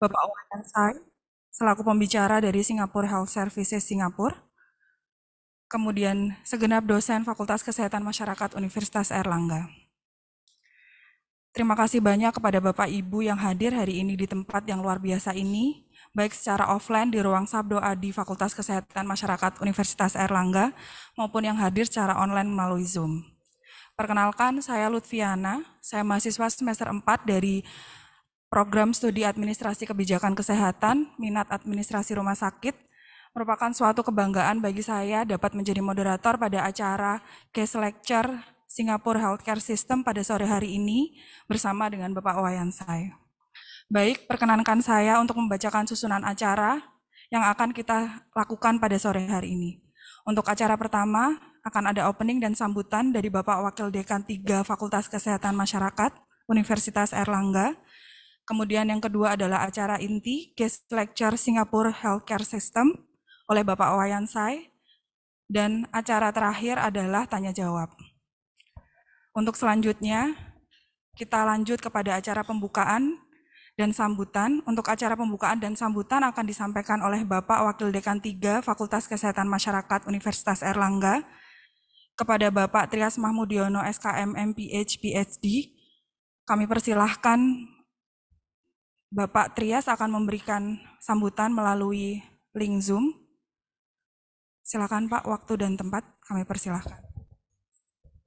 Bapak Wayan Sai, selaku pembicara dari Singapore Health Services Singapura, kemudian segenap dosen Fakultas Kesehatan Masyarakat Universitas Erlangga. Terima kasih banyak kepada Bapak Ibu yang hadir hari ini di tempat yang luar biasa ini, baik secara offline di ruang Sabdo Adi Fakultas Kesehatan Masyarakat Universitas Erlangga, maupun yang hadir secara online melalui Zoom. Perkenalkan, saya Lutfiana, saya mahasiswa semester 4 dari Program Studi Administrasi Kebijakan Kesehatan, Minat Administrasi Rumah Sakit, merupakan suatu kebanggaan bagi saya dapat menjadi moderator pada acara Case Lecture Singapore Healthcare System pada sore hari ini bersama dengan Bapak Wayan saya. Baik, perkenankan saya untuk membacakan susunan acara yang akan kita lakukan pada sore hari ini. Untuk acara pertama, akan ada opening dan sambutan dari Bapak Wakil Dekan 3 Fakultas Kesehatan Masyarakat Universitas Erlangga, Kemudian yang kedua adalah acara inti, Guest Lecture Singapore Healthcare System oleh Bapak Wayan Sai. Dan acara terakhir adalah tanya jawab. Untuk selanjutnya, kita lanjut kepada acara pembukaan dan sambutan. Untuk acara pembukaan dan sambutan akan disampaikan oleh Bapak Wakil Dekan 3 Fakultas Kesehatan Masyarakat Universitas Erlangga kepada Bapak Trias Mahmudiono SKM MPH PhD. Kami persilahkan Bapak Trias akan memberikan sambutan melalui link Zoom. Silakan Pak, waktu dan tempat kami persilahkan.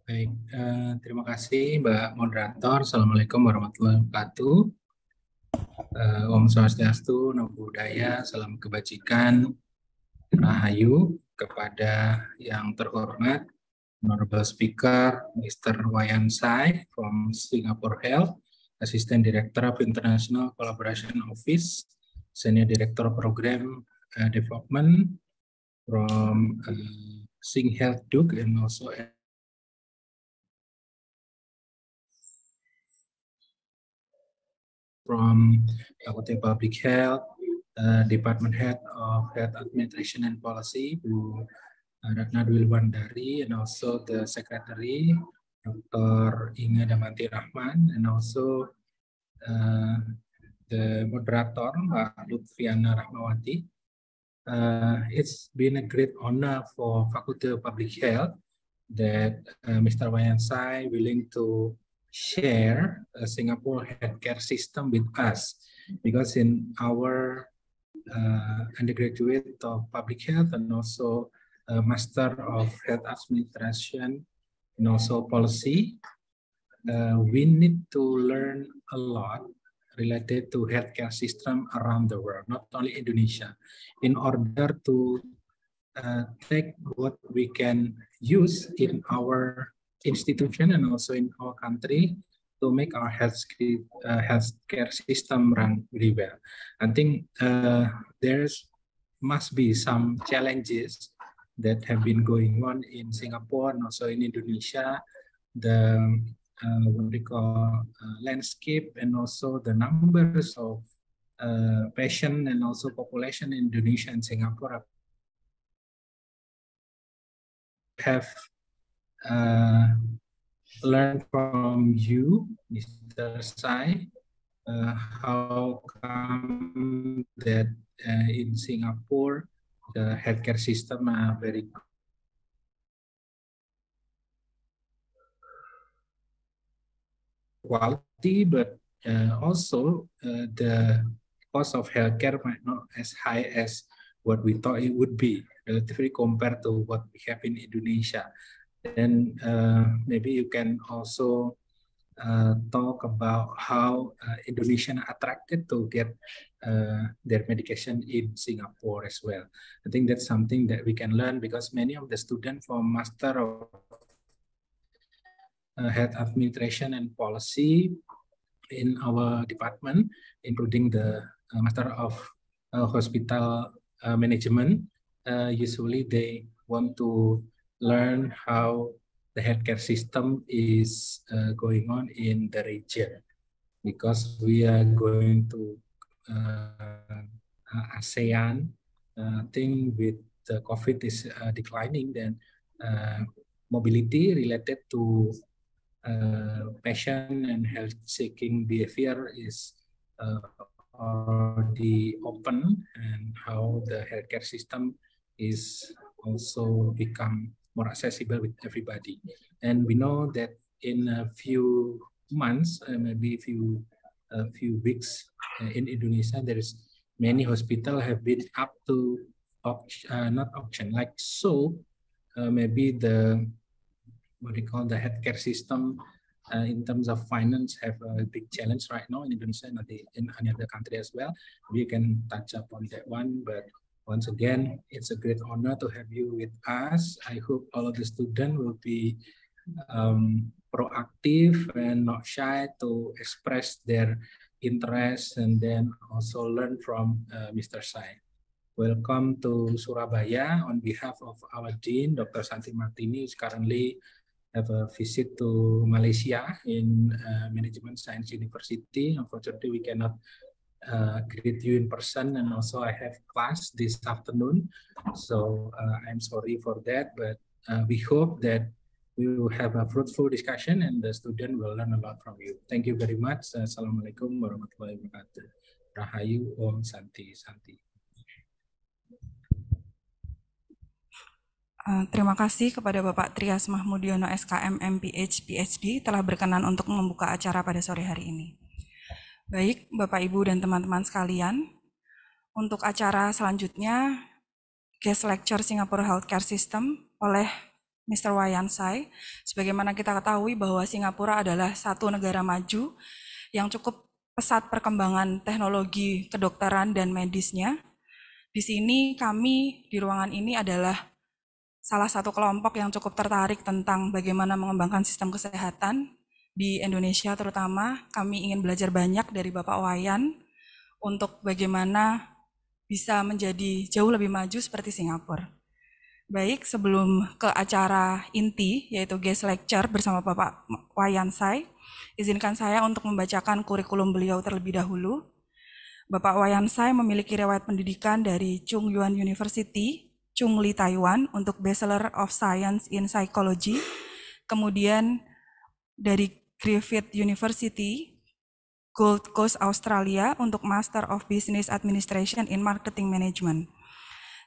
Baik, eh, terima kasih Mbak Moderator. Assalamualaikum warahmatullahi wabarakatuh. Eh, Om Swastiastu, Namo Buddhaya, Salam Kebajikan, Rahayu kepada yang terhormat Honorable Speaker Mr. Wayan Sai from Singapore Health, Asisten Direktur of International Collaboration Office, Senior Director Program uh, Development from uh, Sing Health Duke and also from Faculty Public Health, uh, Department Head of Health Administration and Policy, Bu Ratna Dwi Bandari, and also the Secretary Dr. Inga Damanti Rahman, and also uh, the moderator, Mbak Lutfiana Rahmawati. Uh, it's been a great honor for Faculty of Public Health that uh, Mr. Sai willing to share a Singapore healthcare system with us because in our uh, undergraduate of public health and also a master of health administration And also policy, uh, we need to learn a lot related to healthcare system around the world, not only Indonesia, in order to uh, take what we can use in our institution and also in our country to make our health uh, healthcare system run really well. I think uh, there's must be some challenges that have been going on in Singapore and also in Indonesia, the uh, what we call uh, landscape and also the numbers of uh, patient and also population in Indonesia and Singapore have uh, learned from you, Mr. Sai, uh, how come that uh, in Singapore the healthcare system are uh, very quality, but uh, also uh, the cost of healthcare might not as high as what we thought it would be, relatively compared to what we have in Indonesia. Then uh, maybe you can also uh, talk about how uh, are attracted to get uh, their medication in Singapore as well. I think that's something that we can learn because many of the students from Master of uh, Health Administration and Policy in our department, including the uh, Master of uh, Hospital Management, usually they want to learn how the healthcare system is uh, going on in the region because we are going to uh, uh ASEAN. I uh, think with the COVID is uh, declining, then mobility related to patient and health seeking behavior is already open and how the healthcare system is also become more accessible with everybody. And we know that in a few months, uh, maybe a few, a few weeks uh, in Indonesia, there is many hospital have been up to op uh, not option like so, uh, maybe the what we call the healthcare system uh, in terms of finance have a big challenge right now in Indonesia and in other country as well. We can touch up on that one, but once again, it's a great honor to have you with us. I hope all of the students will be um, proactive and not shy to express their interest and then also learn from uh, Mr. Sai. Welcome to Surabaya on behalf of our Dean, Dr. Santi Martini, who's currently have a visit to Malaysia in uh, Management Science University. Unfortunately, we cannot uh, in person and also I have class this afternoon. So uh, I'm sorry for that, but uh, we hope that we will have a fruitful discussion and the student will learn a lot from you. Thank you very much. Assalamualaikum warahmatullahi wabarakatuh. Rahayu Om Santi Santi. Uh, terima kasih kepada Bapak Trias Mahmudiono SKM MPH PhD telah berkenan untuk membuka acara pada sore hari ini. Baik, Bapak Ibu dan teman-teman sekalian, untuk acara selanjutnya guest lecture Singapore Healthcare System oleh Mr. Wayan Sai. Sebagaimana kita ketahui bahwa Singapura adalah satu negara maju yang cukup pesat perkembangan teknologi kedokteran dan medisnya. Di sini kami di ruangan ini adalah salah satu kelompok yang cukup tertarik tentang bagaimana mengembangkan sistem kesehatan di Indonesia terutama kami ingin belajar banyak dari Bapak Wayan untuk bagaimana bisa menjadi jauh lebih maju seperti Singapura. Baik, sebelum ke acara inti yaitu guest lecture bersama Bapak Wayan Sai, izinkan saya untuk membacakan kurikulum beliau terlebih dahulu. Bapak Wayan Sai memiliki riwayat pendidikan dari Chung Yuan University, Chung Lee Taiwan untuk Bachelor of Science in Psychology, kemudian dari Griffith University, Gold Coast Australia untuk Master of Business Administration in Marketing Management.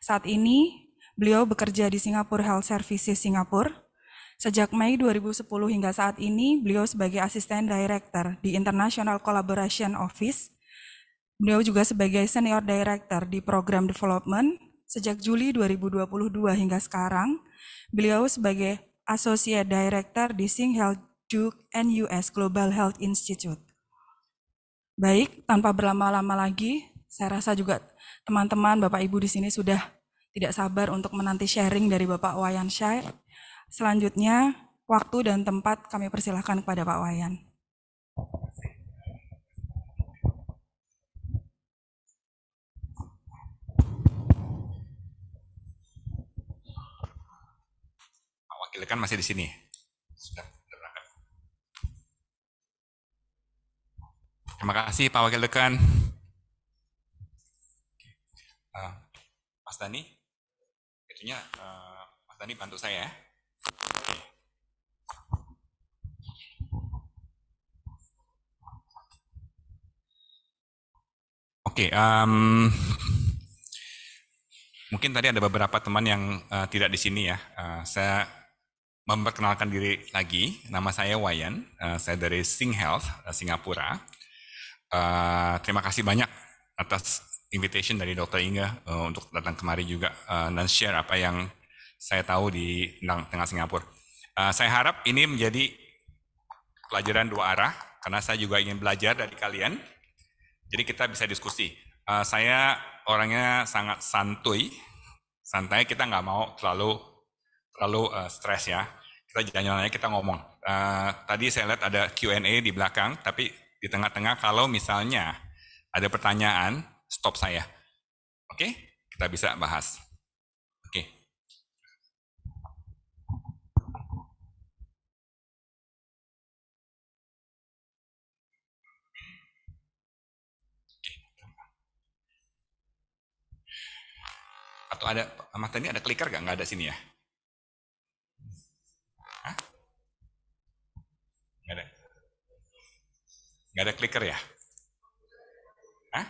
Saat ini, beliau bekerja di Singapore Health Services Singapura Sejak Mei 2010 hingga saat ini, beliau sebagai asisten director di International Collaboration Office. Beliau juga sebagai senior director di program development sejak Juli 2022 hingga sekarang. Beliau sebagai associate director di Sing Health Duke, and US Global Health Institute. Baik, tanpa berlama-lama lagi, saya rasa juga teman-teman, Bapak Ibu di sini sudah tidak sabar untuk menanti sharing dari Bapak Wayan Syai. Selanjutnya, waktu dan tempat kami persilahkan kepada Pak Wayan. Pak Wakil kan masih di sini. Terima kasih Pak Wakil Dekan. Uh, Mas Dani, itunya eh, Mas Dani bantu saya ya. Oke, okay, um, mungkin tadi ada beberapa teman yang uh, tidak di sini ya. Uh, saya memperkenalkan diri lagi. Nama saya Wayan, uh, saya dari Sing Health uh, Singapura. Eh, terima kasih banyak atas invitation dari Dokter Inga uh, eh, untuk datang kemari juga uh, dan share apa yang saya tahu di tentang tengah Singapura. Uh, saya harap ini menjadi pelajaran dua arah karena saya juga ingin belajar dari kalian. Jadi kita bisa diskusi. Uh, saya orangnya sangat santuy, santai. Kita nggak mau terlalu terlalu uh, stres ya. Kita jalan kita ngomong. Uh, tadi saya lihat ada Q&A di belakang, tapi di tengah-tengah kalau misalnya ada pertanyaan, stop saya. Oke, kita bisa bahas. Oke. Atau ada, mas tadi ada klikar nggak? Nggak ada sini ya? Nggak ada clicker ya? Hah?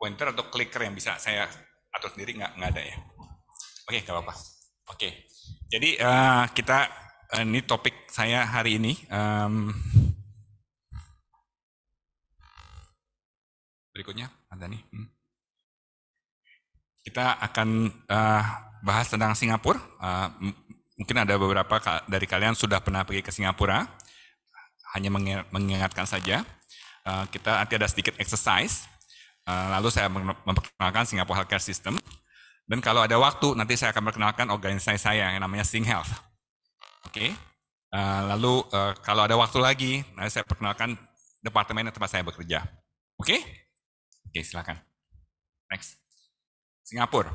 Pointer atau clicker yang bisa saya atur sendiri nggak, nggak ada ya? Oke, okay, nggak apa-apa. Oke, okay. jadi uh, kita, uh, ini topik saya hari ini. Um, berikutnya, ada nih. Hmm. Kita akan uh, bahas tentang Singapura. Uh, mungkin ada beberapa dari kalian sudah pernah pergi ke Singapura hanya mengingatkan saja. Eh, kita nanti ada sedikit exercise, eh, lalu saya memperkenalkan Singapore Healthcare System. Dan kalau ada waktu, nanti saya akan perkenalkan organisasi saya yang namanya Sing Health. Oke. Eh, lalu kalau ada waktu lagi, nanti saya perkenalkan departemen yang tempat saya bekerja. Oke? Oke, okay, silakan. Next. Singapura.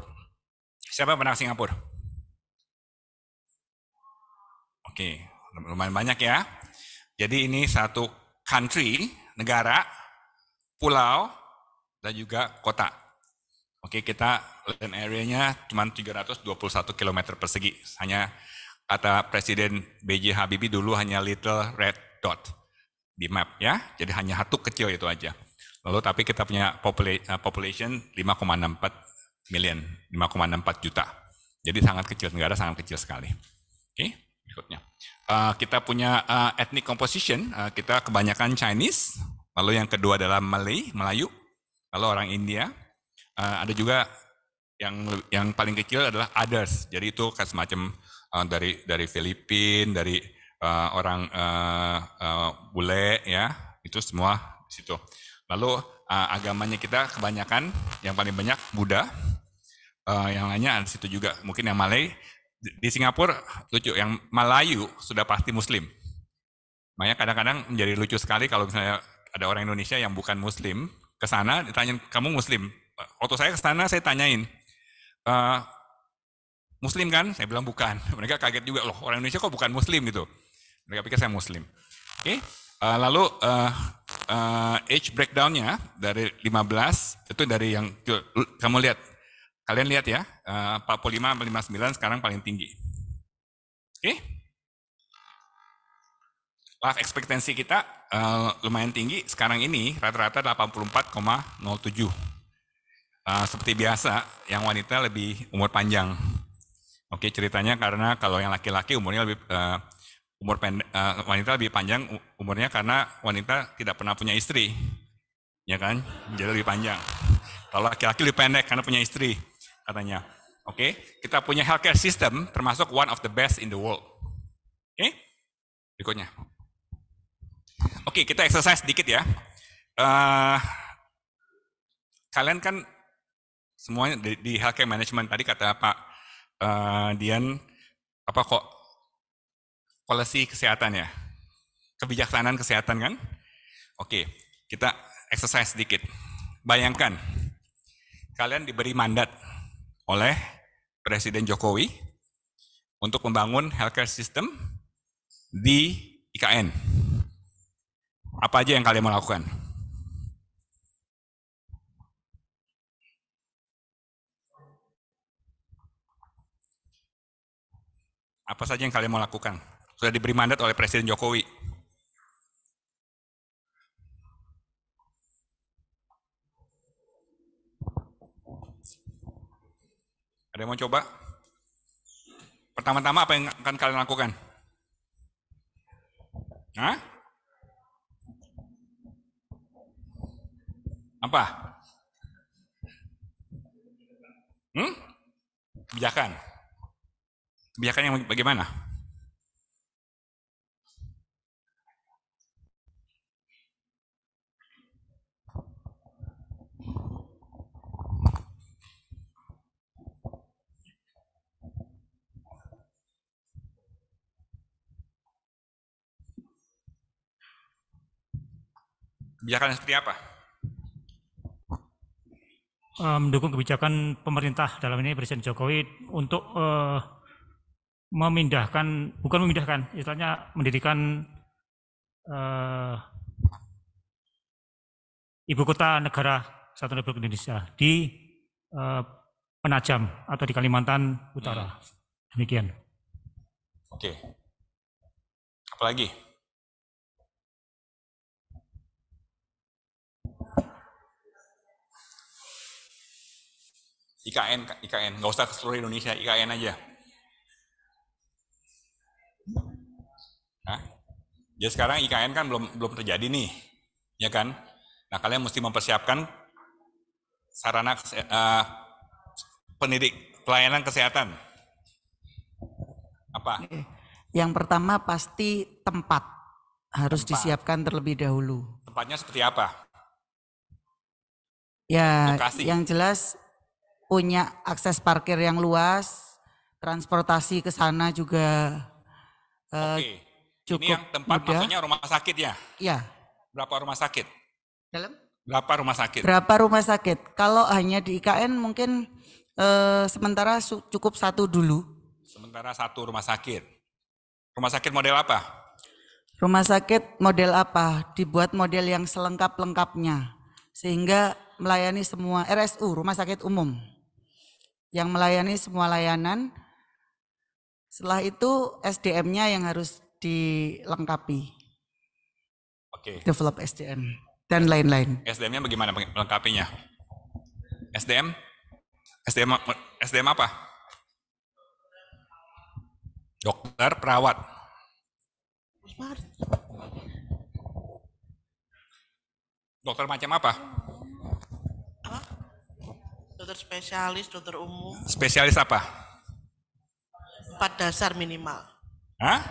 Siapa yang pernah ke Singapura? Oke, lumayan banyak ya. Jadi ini satu country, negara, pulau, dan juga kota. Oke, kita land area-nya cuma 321 km persegi. Hanya kata Presiden B.J. Habibie dulu hanya little red dot di map ya. Jadi hanya satu kecil itu aja. Lalu tapi kita punya eh, population 5,64 million, 5,64 juta. Jadi sangat kecil, negara sangat kecil sekali. Oke, berikutnya uh, kita punya uh, ethnic composition, uh, kita kebanyakan Chinese, lalu yang kedua adalah Malay, Melayu, lalu orang India, uh, ada juga yang yang paling kecil adalah others. Jadi itu kan semacam uh, dari dari Filipin, dari uh, orang uh, uh, bule ya, itu semua di situ. Lalu uh, agamanya kita kebanyakan yang paling banyak Buddha. Uh, yang lainnya ada situ juga mungkin yang Malay di Singapura lucu yang Melayu sudah pasti Muslim. Makanya kadang-kadang menjadi lucu sekali kalau misalnya ada orang Indonesia yang bukan Muslim ke sana ditanyain kamu Muslim. Waktu saya ke sana saya tanyain e, Muslim kan? Saya bilang bukan. Mereka kaget juga loh orang Indonesia kok bukan Muslim gitu. Mereka pikir saya Muslim. Oke. Okay? Eh, lalu uh, uh, age breakdownnya dari 15 itu dari yang kamu lihat Kalian lihat ya, 45, eh, 59 sekarang paling tinggi. Oke? Okay? Life expectancy kita eh, lumayan tinggi, sekarang ini rata-rata 84,07. Eh, seperti biasa, yang wanita lebih umur panjang. Oke, okay, ceritanya karena kalau yang laki-laki umurnya lebih umur pendek, wanita lebih panjang umurnya karena wanita tidak pernah punya istri, ya kan? Jadi lebih panjang. Kalau laki-laki lebih pendek karena punya istri katanya. Oke, okay? kita punya healthcare system termasuk one of the best in the world. Oke, okay? berikutnya. Oke, okay, kita exercise sedikit ya. Uh, kalian kan semuanya di, di healthcare management tadi kata Pak uh, Dian apa kok policy kesehatan ya, kebijaksanaan kesehatan kan? Oke, okay, kita exercise sedikit. Bayangkan kalian diberi mandat oleh Presiden Jokowi untuk membangun healthcare system di IKN. Apa aja yang kalian mau lakukan? Apa saja yang kalian mau lakukan? Sudah diberi mandat oleh Presiden Jokowi Ada yang mau coba? Pertama-tama apa yang akan kalian lakukan? Hah? Apa? Hmm? Kebijakan. Kebijakan yang bagaimana? Kebijakan seperti apa? Eh, mendukung kebijakan pemerintah dalam ini Presiden Jokowi untuk uh, memindahkan, bukan memindahkan, istilahnya mendirikan uh, ibu kota negara satu Republik Indonesia di uh, Penajam atau di Kalimantan Utara. Hmm. Demikian. Oke. Apalagi? IKN, IKN, nggak usah ke seluruh Indonesia, IKN aja. Nah, ya sekarang IKN kan belum belum terjadi nih, ya kan? Nah kalian mesti mempersiapkan sarana uh, pendidik pelayanan kesehatan. Apa? Yang pertama pasti tempat harus tempat. disiapkan terlebih dahulu. Tempatnya seperti apa? Ya, Lokasi. yang jelas punya akses parkir yang luas, transportasi ke sana juga uh, Oke. cukup Ini yang tempat muda. maksudnya rumah sakit ya? Iya. Berapa rumah sakit? Dalam? Berapa rumah sakit? Berapa rumah sakit? Kalau hanya di IKN mungkin uh, sementara cukup satu dulu. Sementara satu rumah sakit. Rumah sakit model apa? Rumah sakit model apa? Dibuat model yang selengkap-lengkapnya. Sehingga melayani semua RSU, rumah sakit umum yang melayani semua layanan. Setelah itu SDM-nya yang harus dilengkapi. Oke. Okay. Develop SDM dan lain-lain. SDM-nya bagaimana melengkapinya? SDM? SDM SDM apa? Dokter, perawat. Dokter macam apa? Dokter spesialis, dokter umum. Spesialis apa? Empat dasar minimal. Hah?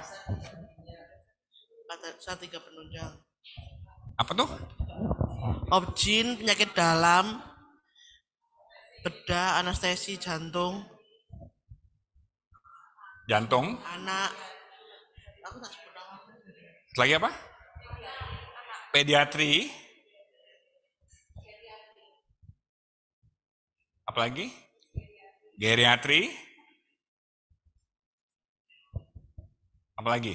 Empat dasar tiga penunjang. Apa tuh? Objin, penyakit dalam, bedah, anestesi, jantung. Jantung? Anak. Aku tak sebut Lagi apa? Pediatri. apalagi geriatri apalagi lagi?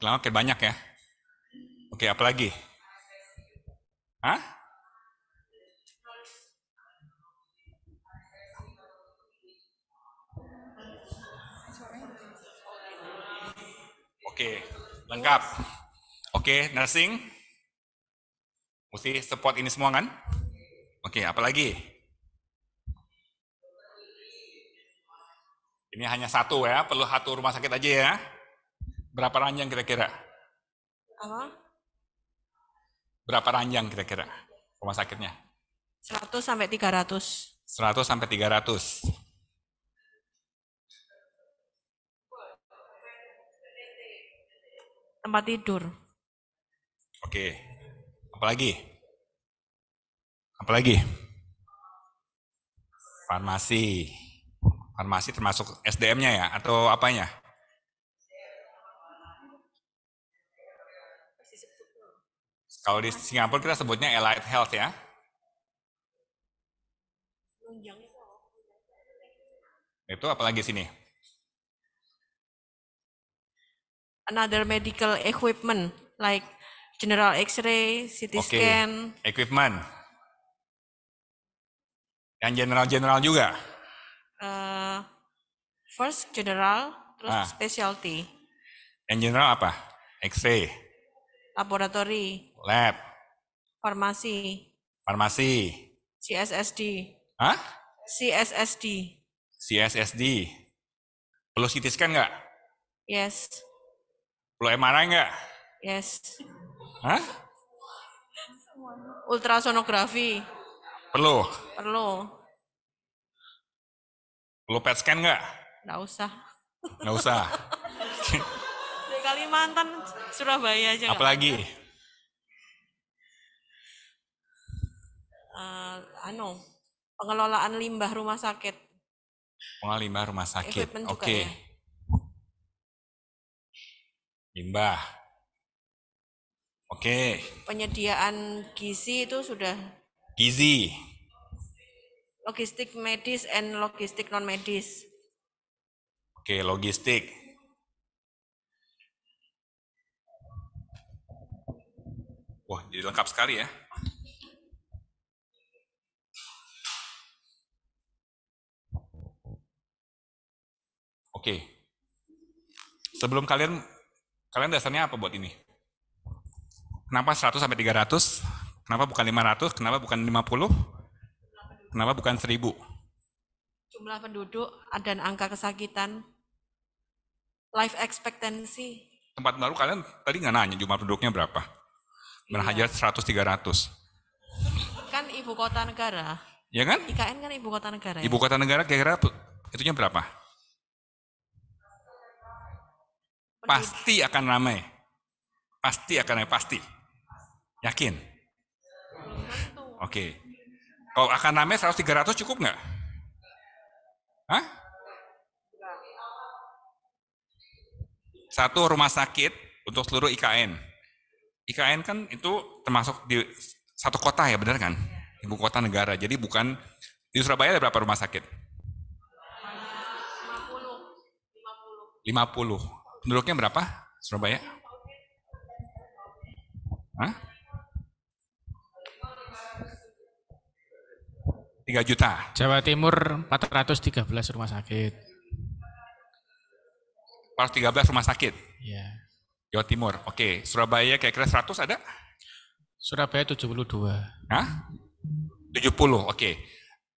lama banyak ya. Oke, apalagi? Hah? Oke, lengkap. Oke, nursing. Mesti support ini semua kan? Oke, apalagi? Ini hanya satu ya, perlu satu rumah sakit aja ya. Berapa ranjang kira-kira? Berapa ranjang kira-kira rumah sakitnya? 100 sampai 300. 100 sampai 300. tempat tidur. Oke. Apalagi? Apalagi? Farmasi. Farmasi termasuk SDM-nya ya atau apanya? Kalau di Singapura kita sebutnya allied health ya. Itu apalagi sini? another medical equipment like general X-ray, CT okay. scan. Equipment. Yang general-general juga. Uh, first general, terus ah. specialty. Yang general apa? X-ray. Laboratory. Lab. Farmasi. Farmasi. CSSD. Hah? CSSD. CSSD. Perlu CT scan nggak? Yes. Lo MRI enggak? Yes. Hah? Ultrasonografi. Perlu? Perlu. Perlu PET scan enggak? Enggak usah. Enggak usah. Di Kalimantan, Surabaya aja. Apalagi? Uh, anu, pengelolaan limbah rumah sakit. Pengelolaan limbah rumah sakit. Oke. Okay. Ya limbah. Oke. Penyediaan gizi itu sudah gizi. Logistik medis and logistik non medis. Oke, logistik. Wah, jadi lengkap sekali ya. Oke. Sebelum kalian Kalian dasarnya apa buat ini? Kenapa 100 sampai 300? Kenapa bukan 500? Kenapa bukan 50? Kenapa bukan 1000? Jumlah penduduk dan angka kesakitan. Life expectancy. Tempat baru kalian tadi nggak nanya jumlah penduduknya berapa? Berhajar 100 300. Kan ibu kota negara. Ya kan? IKN kan ibu kota negara. Ya? Ibu kota negara kira-kira itunya berapa? Pasti akan ramai. Pasti akan ramai, pasti. Yakin? Oke. Okay. Kalau akan ramai 100-300 cukup nggak? Hah? Satu rumah sakit untuk seluruh IKN. IKN kan itu termasuk di satu kota ya, benar kan? Ibu kota negara. Jadi bukan di Surabaya ada berapa rumah sakit? 50. 50. Penduduknya berapa Surabaya? Hah? 3 juta. Jawa Timur 413 rumah sakit. 413 rumah sakit? Iya. Jawa Timur, oke. Okay. Surabaya kira-kira 100 ada? Surabaya 72. Hah? 70, oke. Okay.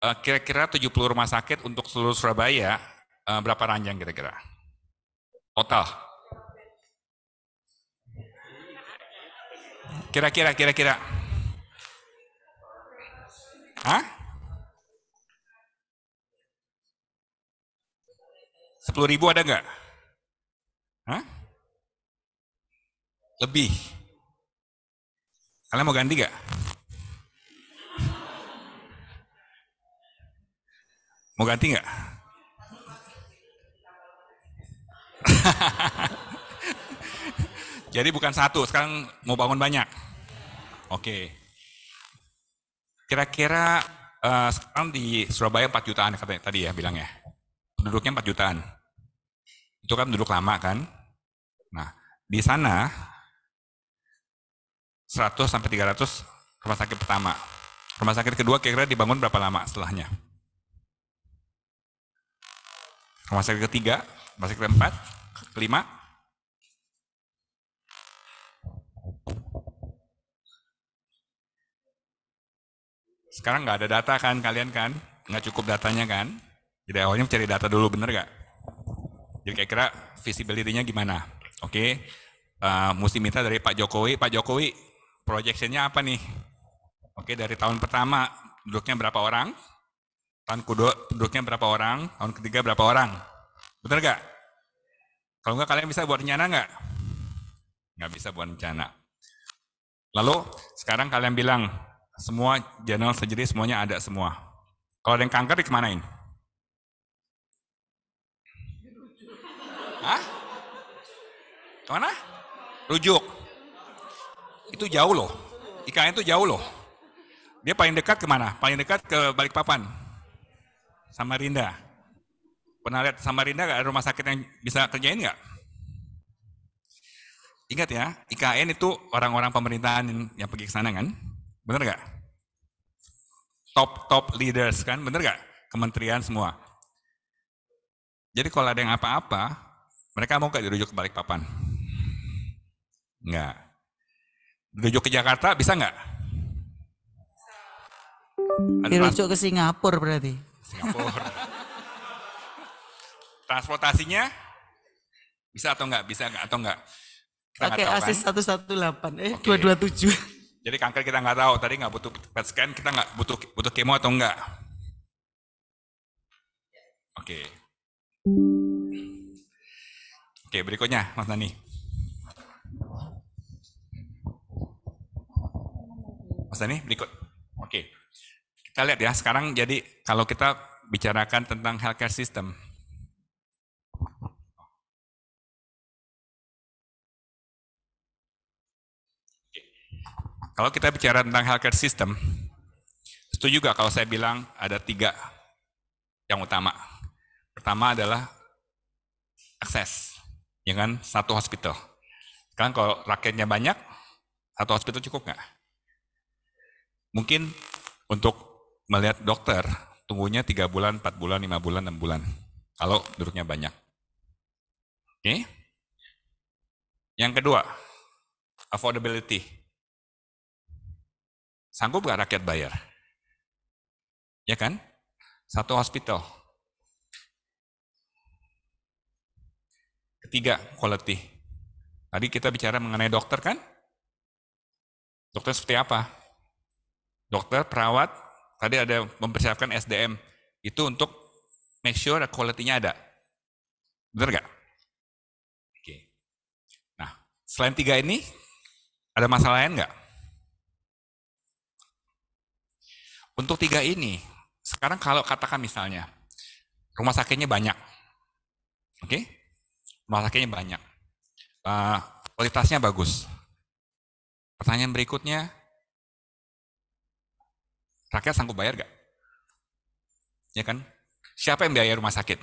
Eh, kira-kira 70 rumah sakit untuk seluruh Surabaya, eh, berapa ranjang kira-kira? total. Kira-kira, kira-kira. Hah? Sepuluh ribu ada nggak? Hah? Lebih. Kalian mau ganti nggak? Mau ganti nggak? Jadi bukan satu, sekarang mau bangun banyak. Oke. Kira-kira uh, sekarang di Surabaya 4 jutaan katanya tadi ya bilang ya. Penduduknya 4 jutaan. Itu kan penduduk lama kan? Nah, di sana 100 sampai 300 rumah sakit pertama. Rumah sakit kedua kira-kira dibangun berapa lama setelahnya? Rumah sakit ketiga, rumah sakit keempat, Kelima. Sekarang nggak ada data kan kalian kan? Nggak cukup datanya kan? Jadi awalnya mencari data dulu, bener nggak? Jadi kayak kira visibility-nya gimana? Oke, okay. uh, eh, mesti minta dari Pak Jokowi. Pak Jokowi, projection-nya apa nih? Oke, okay, dari tahun pertama duduknya berapa orang? Tahun kedua duduknya berapa orang? Tahun ketiga berapa orang? Bener nggak? Kalau enggak kalian bisa buat rencana enggak? Enggak bisa buat rencana. Lalu sekarang kalian bilang semua jurnal sejenis semuanya ada semua. Kalau ada yang kanker dikemanain? Hah? Kemana? Rujuk. Itu jauh loh. IKN itu jauh loh. Dia paling dekat kemana? Paling dekat ke Balikpapan. Samarinda. Pernah lihat Samarinda nggak rumah sakit yang bisa kerjain nggak? Ingat ya, IKN itu orang-orang pemerintahan yang pergi ke sana kan? Bener nggak? Top top leaders kan, bener nggak? Kementerian semua. Jadi kalau ada yang apa-apa, mereka mau nggak dirujuk ke papan? Nggak. Dirujuk ke Jakarta bisa nggak? Dirujuk ke Singapura berarti. Singapura. Transportasinya bisa atau enggak? Bisa enggak atau enggak? Kita Pakai AC kan? 118 eh okay. 227. Jadi kanker kita nggak tahu, tadi nggak butuh PET scan, kita nggak butuh butuh kemo atau enggak. Oke. Okay. Oke, okay, berikutnya Mas Nani. Mas Nani, berikut. Oke. Okay. Kita lihat ya, sekarang jadi kalau kita bicarakan tentang healthcare system, kalau kita bicara tentang healthcare system, setuju juga kalau saya bilang ada tiga yang utama. Pertama adalah akses, ya kan? Satu hospital. Sekarang kalau rakyatnya banyak, satu hospital cukup nggak? Mungkin untuk melihat dokter, tunggunya tiga bulan, empat bulan, lima bulan, enam bulan. Kalau duduknya banyak. Oke? Okay? Yang kedua, affordability Sanggup nggak rakyat bayar? Ya kan? Satu hospital. Ketiga, quality. Tadi kita bicara mengenai dokter kan? Dokter seperti apa? Dokter, perawat, tadi ada mempersiapkan SDM. Itu untuk make sure quality-nya ada. Benar nggak? Oke. Nah, selain tiga ini, ada masalah lain nggak? Untuk tiga ini, sekarang kalau katakan misalnya, rumah sakitnya banyak. Oke? Okay? Rumah sakitnya banyak. Uh, kualitasnya bagus. Pertanyaan berikutnya, rakyat sanggup bayar gak? Ya kan? Siapa yang biaya rumah sakit?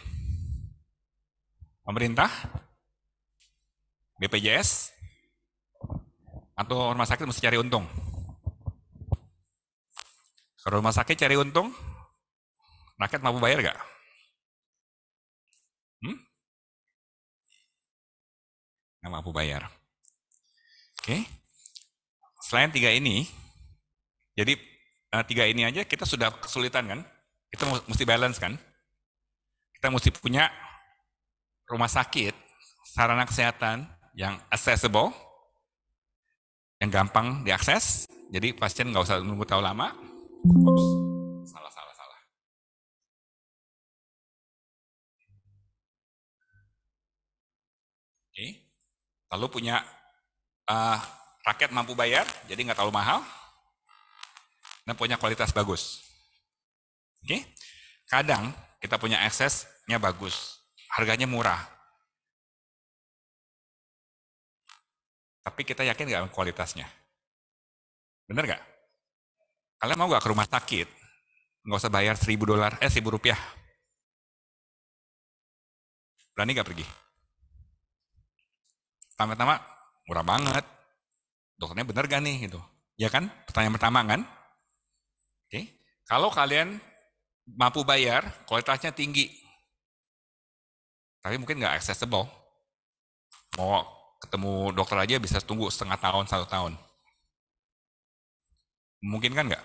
Pemerintah? BPJS? Atau rumah sakit mesti cari untung? Kalau rumah sakit cari untung, rakyat mampu bayar nggak? Hmm? Nggak mampu bayar. Oke. Okay. Selain tiga ini, jadi uh, tiga ini aja kita sudah kesulitan kan? Kita mesti balance kan? Kita mesti punya rumah sakit, sarana kesehatan yang accessible, yang gampang diakses, jadi pasien nggak usah menunggu tahu lama, Ups, salah, salah, salah. Oke, lalu punya uh, eh, rakyat mampu bayar, jadi nggak terlalu mahal, dan punya kualitas bagus. Oke, kadang kita punya aksesnya bagus, harganya murah, tapi kita yakin nggak kualitasnya? Benar nggak? Kalian mau gak ke rumah sakit? Nggak usah bayar seribu dolar, eh seribu rupiah. Berani gak pergi? Pertama-tama, murah banget. Dokternya bener gak nih? Gitu. Ya kan? Pertanyaan pertama kan? Oke. Kalau kalian mampu bayar, kualitasnya tinggi. Tapi mungkin nggak accessible. Mau ketemu dokter aja bisa tunggu setengah tahun, satu tahun. Mungkin kan nggak?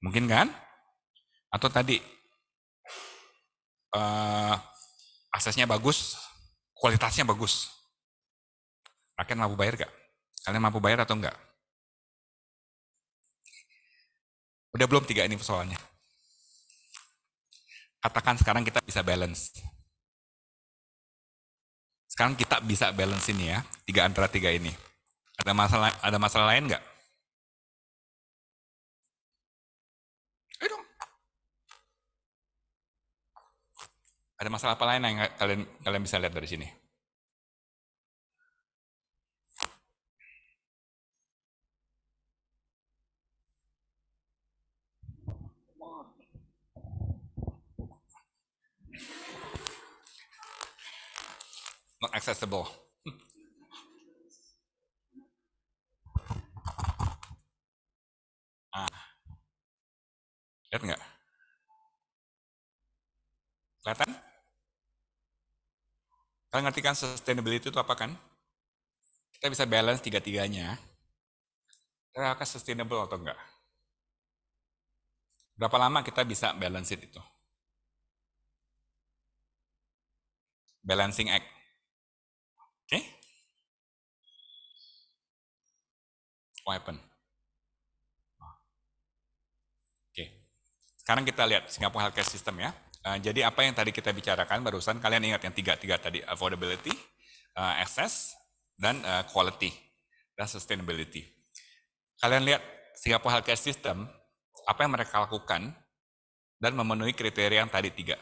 Mungkin kan? Atau tadi uh, aksesnya bagus, kualitasnya bagus. Rakyat mampu bayar nggak? Kalian mampu bayar atau enggak? Udah belum tiga ini persoalannya. Katakan sekarang kita bisa balance. Sekarang kita bisa balance ini ya, tiga antara tiga ini. Ada masalah ada masalah lain nggak? Ada masalah apa lain yang kalian kalian bisa lihat dari sini? Not accessible. Ah. Lihat nggak? Kelihatan? Kalian ngerti kan sustainability itu apa kan? Kita bisa balance tiga-tiganya. Kita akan sustainable atau enggak? Berapa lama kita bisa balance it itu? Balancing act. Oke? Okay? Weapon. Oke. Sekarang kita lihat Singapore Healthcare System ya. Nah, jadi apa yang tadi kita bicarakan barusan kalian ingat yang tiga-tiga tadi affordability, uh, access, dan uh, quality dan sustainability. Kalian lihat Singapore Healthcare System apa yang mereka lakukan dan memenuhi kriteria yang tadi tiga.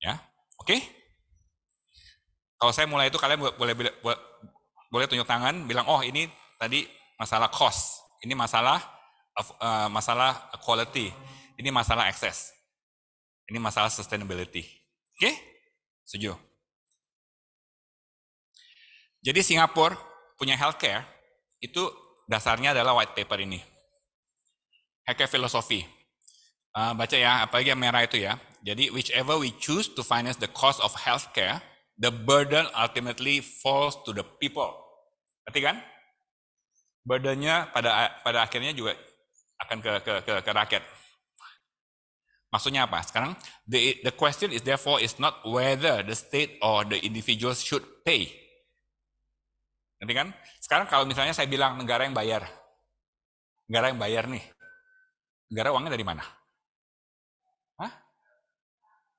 Ya, oke? Okay? Kalau saya mulai itu kalian boleh, boleh boleh tunjuk tangan bilang oh ini tadi masalah cost, ini masalah uh, masalah quality, ini masalah access. Ini masalah sustainability. Oke? Okay? Setuju? Jadi Singapura punya healthcare, itu dasarnya adalah white paper ini. Healthcare filosofi. Uh, ah, baca ya, apalagi yang merah itu ya. Jadi, whichever we choose to finance the cost of healthcare, the burden ultimately falls to the people. Berarti kan? Burdennya pada pada akhirnya juga akan ke, ke, ke, ke rakyat. Maksudnya apa? Sekarang the the question is therefore is not whether the state or the individual should pay. Nanti kan? Sekarang kalau misalnya saya bilang negara yang bayar. Negara yang bayar nih. Negara uangnya dari mana? Hah?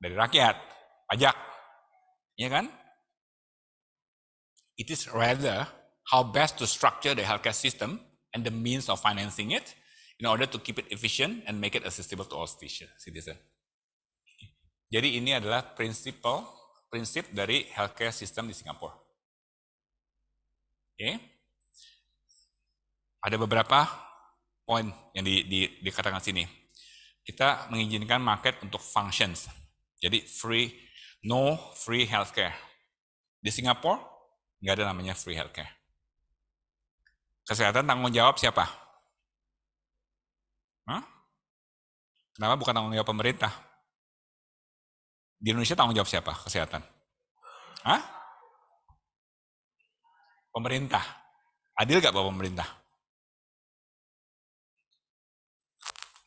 Dari rakyat. Pajak. Ya kan? It is rather how best to structure the healthcare system and the means of financing it in order to keep it efficient and make it accessible to all citizen. Jadi ini adalah prinsip prinsip dari healthcare system di Singapura. Oke. Okay. Ada beberapa poin yang di, di, dikatakan sini. Kita mengizinkan market untuk functions. Jadi free, no free healthcare. Di Singapura nggak ada namanya free healthcare. Kesehatan tanggung jawab siapa? Hah? Kenapa bukan tanggung jawab pemerintah? Di Indonesia tanggung jawab siapa? Kesehatan. Hah? Pemerintah. Adil gak bapak pemerintah?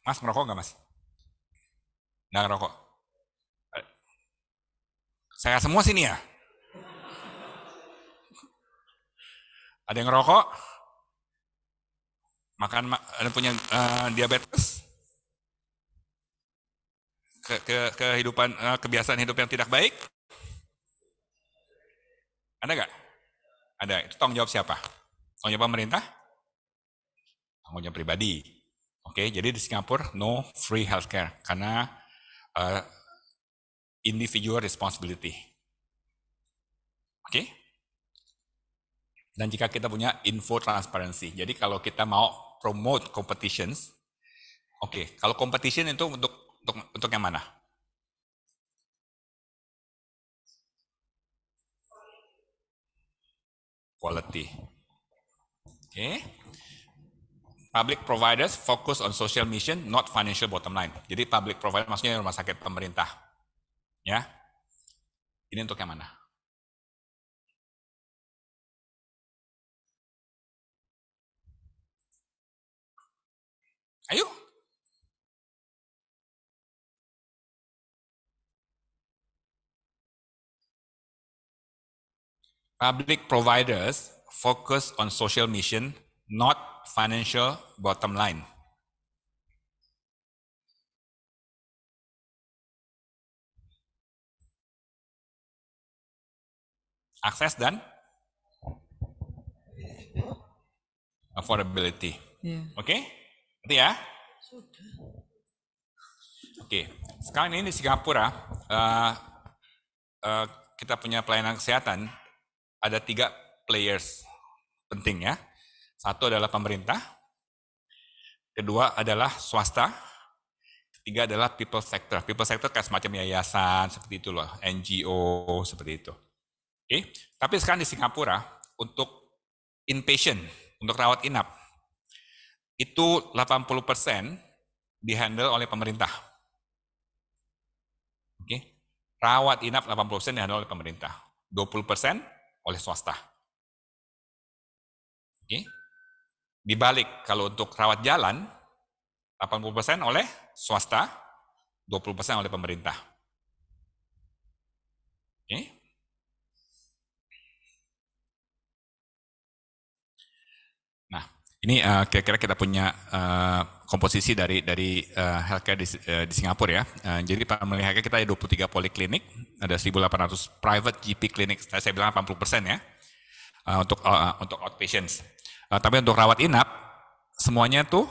Mas merokok gak mas? Gak ngerokok. Saya semua sini ya. Ada yang ngerokok? makan ada punya uh, diabetes ke, ke, kehidupan uh, kebiasaan hidup yang tidak baik ada nggak ada itu tanggung jawab siapa tanggung jawab pemerintah tanggung jawab pribadi oke jadi di Singapura no free healthcare karena uh, individual responsibility oke dan jika kita punya info transparansi jadi kalau kita mau promote competitions. Oke, okay. kalau competition itu untuk untuk untuk yang mana? Quality. Oke. Okay. Public providers focus on social mission, not financial bottom line. Jadi public provider maksudnya rumah sakit pemerintah. Ya. Ini untuk yang mana? Are you? Public providers focus on social mission, not financial bottom line. Access dan affordability. Yeah. Okay? Nanti ya. Oke, sekarang ini di Singapura uh, uh, kita punya pelayanan kesehatan ada tiga players penting ya. Satu adalah pemerintah, kedua adalah swasta, ketiga adalah people sector. People sector kayak semacam yayasan seperti itu loh, NGO seperti itu. Oke, tapi sekarang di Singapura untuk inpatient, untuk rawat inap, itu 80% dihandle oleh pemerintah. Oke. Okay? Rawat inap 80% dihandle oleh pemerintah, 20% oleh swasta. Oke. Okay? Dibalik kalau untuk rawat jalan 80% oleh swasta, 20% oleh pemerintah. Oke. Okay? Ini uh, kira-kira kita punya uh, komposisi dari dari uh, healthcare di, uh, di Singapura ya. Uh, jadi pada melihat kita ada 23 poliklinik, ada 1.800 private GP klinik. Saya bilang 80 persen ya uh, untuk uh, untuk outpatients. Uh, tapi untuk rawat inap semuanya tuh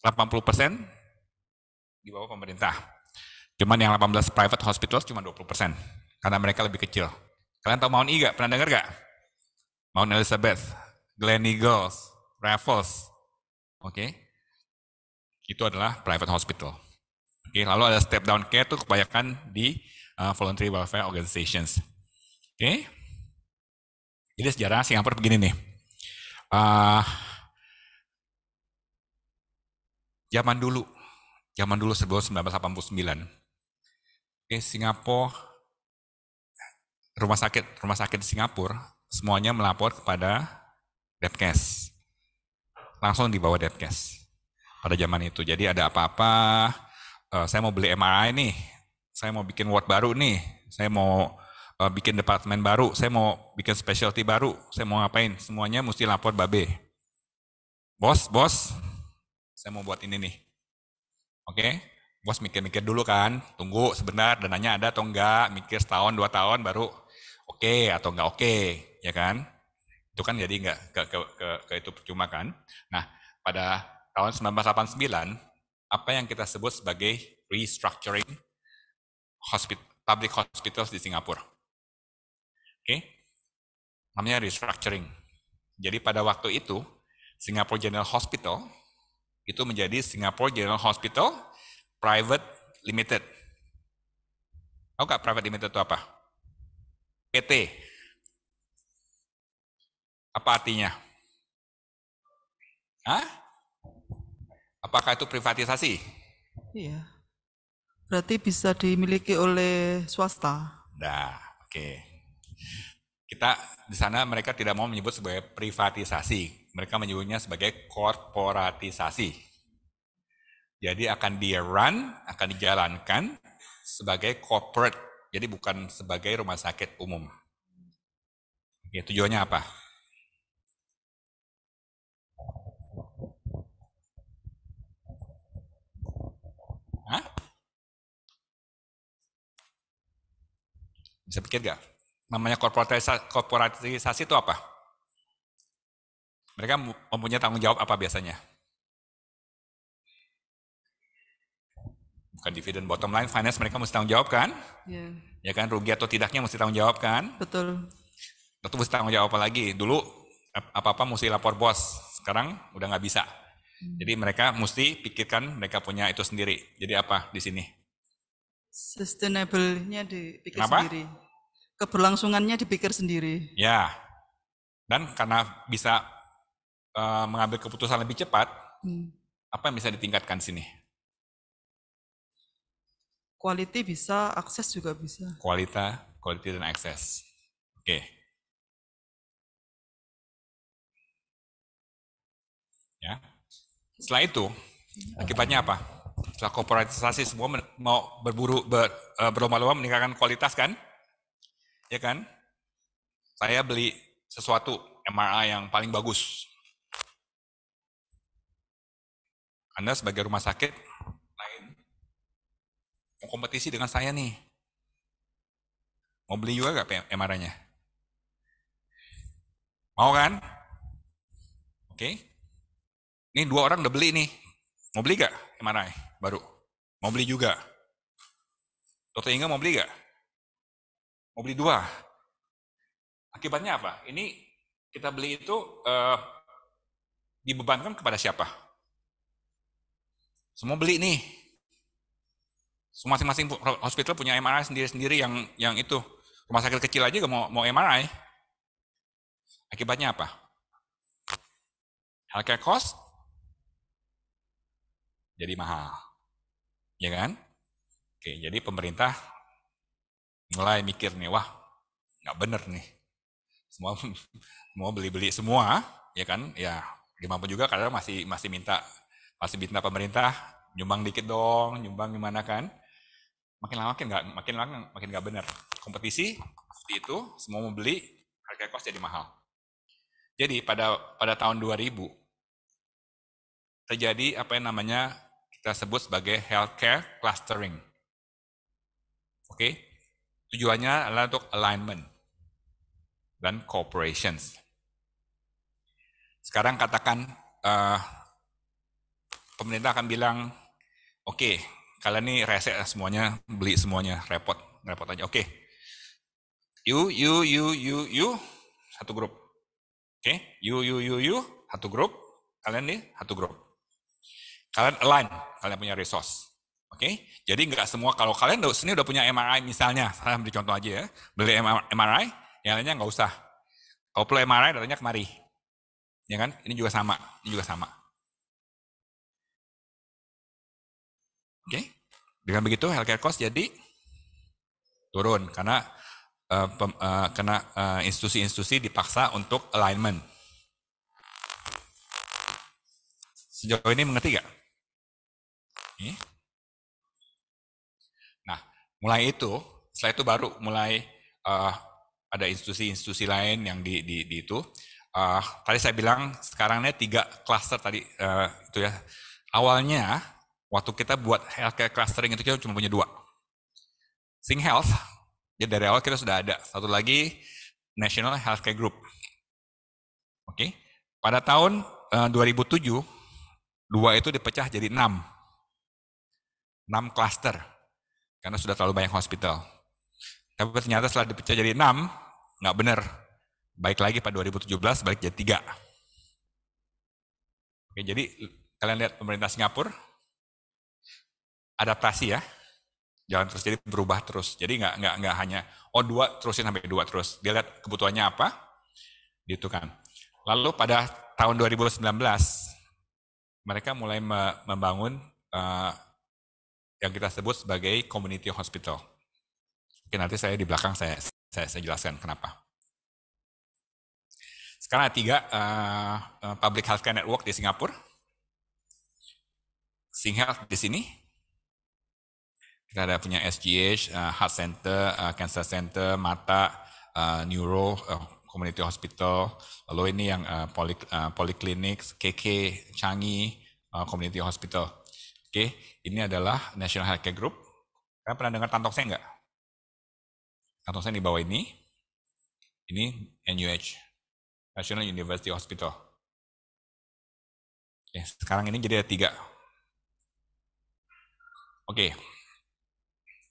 80 persen di bawah pemerintah. Cuman yang 18 private hospitals cuma 20 persen karena mereka lebih kecil. Kalian tahu Mount E gak? Pernah dengar gak? Mount Elizabeth, Glen Eagles, Raffles. Oke. Okay? Itu adalah private hospital. Oke, okay, lalu ada step down care itu kebanyakan di uh, voluntary welfare organizations. Oke. Okay? Jadi sejarah Singapura begini nih. Uh, zaman dulu, zaman dulu sebelum 1989. Oke, Singapura rumah sakit rumah sakit di Singapura semuanya melapor kepada Depkes langsung dibawa cash pada zaman itu. Jadi ada apa-apa, uh, saya mau beli MRI nih, saya mau bikin ward baru nih, saya mau uh, bikin departemen baru, saya mau bikin specialty baru, saya mau ngapain, semuanya mesti lapor Babe. Bos, bos, saya mau buat ini nih. Oke, okay? bos mikir-mikir dulu kan, tunggu sebentar dananya ada atau enggak, mikir setahun dua tahun baru oke okay atau enggak oke, okay, ya kan? Itu kan jadi nggak ke, ke, ke, ke itu percuma kan. Nah, pada tahun 1989, apa yang kita sebut sebagai restructuring hospit public hospitals di Singapura. Oke, okay? namanya restructuring. Jadi pada waktu itu, Singapore General Hospital itu menjadi Singapore General Hospital Private Limited. Tahu nggak private limited itu apa? PT. Apa artinya? Hah? Apakah itu privatisasi? Iya. Berarti bisa dimiliki oleh swasta. Nah, oke. Okay. Kita di sana mereka tidak mau menyebut sebagai privatisasi. Mereka menyebutnya sebagai korporatisasi. Jadi akan di run, akan dijalankan sebagai corporate. Jadi bukan sebagai rumah sakit umum. Ya, tujuannya apa? Bisa pikir gak? Namanya korporatisasi, korporatisasi itu apa? Mereka mempunyai tanggung jawab apa biasanya? Bukan dividen bottom line, finance mereka mesti tanggung jawab kan? Yeah. Ya kan, rugi atau tidaknya mesti tanggung jawab kan? Betul. Tentu mesti tanggung jawab apa lagi? Dulu apa-apa mesti lapor bos, sekarang udah nggak bisa. Hmm. Jadi mereka mesti pikirkan mereka punya itu sendiri. Jadi apa di sini? Sustainable-nya dipikir Kenapa? sendiri keberlangsungannya dipikir sendiri. Ya. Dan karena bisa uh, mengambil keputusan lebih cepat, hmm. apa yang bisa ditingkatkan sini? Quality bisa, akses juga bisa. Kualita, quality dan akses. Oke. Okay. Ya. Setelah itu, hmm. akibatnya apa? Setelah korporatisasi semua mau berburu ber, eh, berlomba-lomba meningkatkan kualitas kan? ya kan? Saya beli sesuatu MRI yang paling bagus. Anda sebagai rumah sakit lain mau kompetisi dengan saya nih. Mau beli juga gak MRI-nya? Mau kan? Oke. Okay. Ini dua orang udah beli nih. Mau beli gak MRI baru? Mau beli juga. Dokter Inga mau beli gak? Mau beli dua. Akibatnya apa? Ini kita beli itu eh, dibebankan kepada siapa? Semua beli nih. Semua masing-masing hospital punya MRI sendiri-sendiri yang yang itu. Rumah sakit kecil aja gak mau mau MRI. Akibatnya apa? Healthcare cost jadi mahal. Ya kan? Oke, jadi pemerintah mulai mikir nih, wah nggak bener nih. Semua mau beli-beli semua, ya kan? Ya gimana pun juga karena masih masih minta masih minta pemerintah nyumbang dikit dong, nyumbang gimana kan? Makin lama makin nggak makin lama makin nggak bener. Kompetisi seperti itu, semua mau beli, harga kos jadi mahal. Jadi pada pada tahun 2000 terjadi apa yang namanya kita sebut sebagai healthcare clustering. Oke, okay? Tujuannya adalah untuk alignment dan corporations. Sekarang katakan uh, pemerintah akan bilang, oke, okay, kalian ini reset semuanya, beli semuanya, repot, repot aja. Oke, okay. you, you, you, you, you, satu grup. Oke, okay. you, you, you, you, satu grup. Kalian nih satu grup. Kalian align, kalian punya resource. Oke, okay? jadi nggak semua kalau kalian sini udah punya MRI misalnya, saya beri contoh aja ya, beli MRI, yang lainnya nggak usah. Kalau perlu MRI, datanya kemari, ya kan? Ini juga sama, ini juga sama. Oke, okay? dengan begitu healthcare cost jadi turun karena uh, karena eh, institusi-institusi dipaksa untuk alignment. Sejauh ini mengerti nggak? Okay mulai itu setelah itu baru mulai uh, ada institusi-institusi lain yang di, di, di itu uh, tadi saya bilang sekarangnya tiga klaster tadi uh, itu ya awalnya waktu kita buat healthcare clustering itu kita cuma punya dua Sing Health jadi ya dari awal kita sudah ada satu lagi National Healthcare Group oke okay? pada tahun uh, 2007 dua itu dipecah jadi enam enam klaster karena sudah terlalu banyak hospital. Tapi ternyata setelah dipecah jadi enam nggak benar. Baik lagi pada 2017, balik jadi tiga. Oke, jadi kalian lihat pemerintah Singapura, adaptasi ya, jalan terus jadi berubah terus. Jadi nggak nggak nggak hanya oh dua terusin sampai dua terus. Dia lihat kebutuhannya apa, gitu kan. Lalu pada tahun 2019 mereka mulai membangun eh, yang kita sebut sebagai community hospital. Oke, nanti saya di belakang saya saya, saya jelaskan kenapa. Sekarang ada tiga uh, public healthcare network di Singapura. Singhealth di sini. Kita ada punya SGH, uh, eh, Heart Center, uh, Cancer Center, Mata, uh, Neuro, uh, Community Hospital. Lalu ini yang uh, uh, Poliklinik, KK, Changi, uh, Community Hospital Oke, ini adalah National Healthcare Group. Kalian pernah dengar Tantokseng nggak? Tantokseng di bawah ini. Ini NUH, National University Hospital. Oke, sekarang ini jadi ada tiga. Oke,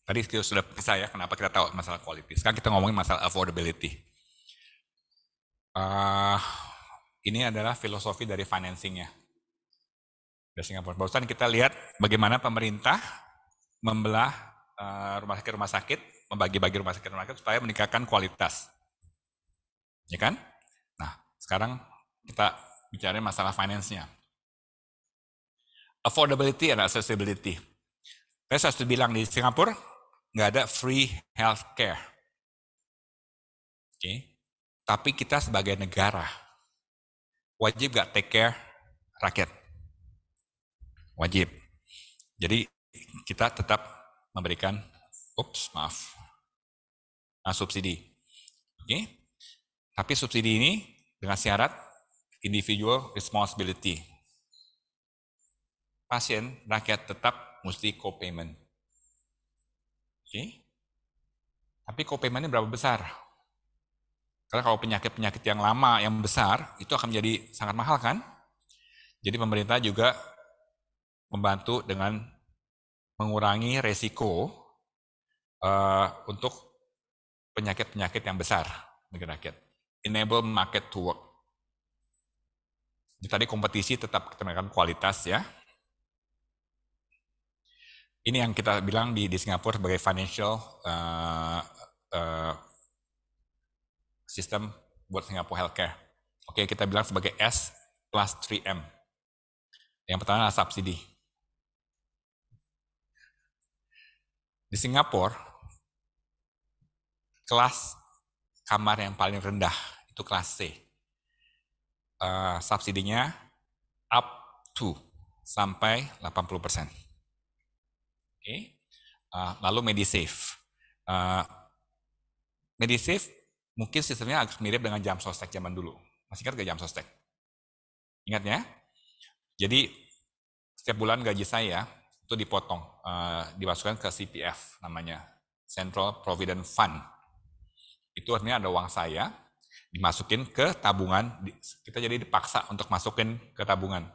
tadi kita sudah ya, kenapa kita tahu masalah quality. Sekarang kita ngomongin masalah affordability. Uh, ini adalah filosofi dari financingnya dari Singapura. Barusan kita lihat bagaimana pemerintah membelah eh, rumah sakit rumah sakit, membagi-bagi rumah sakit rumah sakit supaya meningkatkan kualitas. Ya kan? Nah, sekarang kita bicara masalah finance-nya. Affordability and accessibility. Saya harus bilang di Singapura nggak ada free healthcare. Oke. Okay. Tapi kita sebagai negara wajib nggak take care rakyat wajib. Jadi kita tetap memberikan, ups maaf, nah, subsidi. Oke, okay? tapi subsidi ini dengan syarat individual responsibility. Pasien, rakyat tetap mesti co-payment. Oke, okay? tapi co-paymentnya berapa besar? Karena kalau penyakit-penyakit yang lama, yang besar, itu akan menjadi sangat mahal kan? Jadi pemerintah juga membantu dengan mengurangi resiko uh, untuk penyakit-penyakit yang besar bagi rakyat. Enable market to work. Jadi tadi kompetisi tetap menekan kualitas ya. Ini yang kita bilang di, di Singapura sebagai financial uh, eh, uh, eh, sistem buat Singapura healthcare. Oke, kita bilang sebagai S plus 3M. Yang pertama adalah subsidi Di Singapura, kelas kamar yang paling rendah itu kelas C. Uh, subsidinya up to sampai 80 Oke, okay. uh, eh, lalu Medisave. Uh, Medisave mungkin sistemnya agak mirip dengan jam sostek zaman dulu. Masih ingat gak jam sostek? Ingatnya? Jadi setiap bulan gaji saya itu dipotong, eh, dimasukkan ke CPF namanya, Central Provident Fund. Itu artinya ada uang saya dimasukin ke tabungan, kita jadi dipaksa untuk masukin ke tabungan.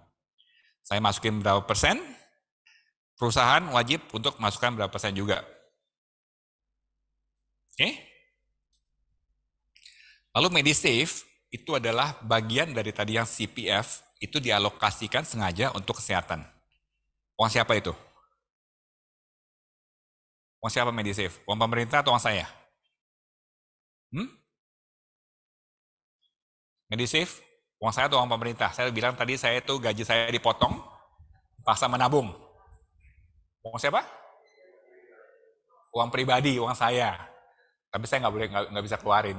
Saya masukin berapa persen, perusahaan wajib untuk masukkan berapa persen juga. Oke? Okay? Lalu MediSave itu adalah bagian dari tadi yang CPF itu dialokasikan sengaja untuk kesehatan. Uang siapa itu? Uang siapa medisave? Uang pemerintah atau uang saya? Hmm? medisave? Uang saya atau uang pemerintah? Saya bilang tadi saya itu gaji saya dipotong, paksa menabung. Uang siapa? Uang pribadi, uang saya. Tapi saya nggak boleh nggak bisa keluarin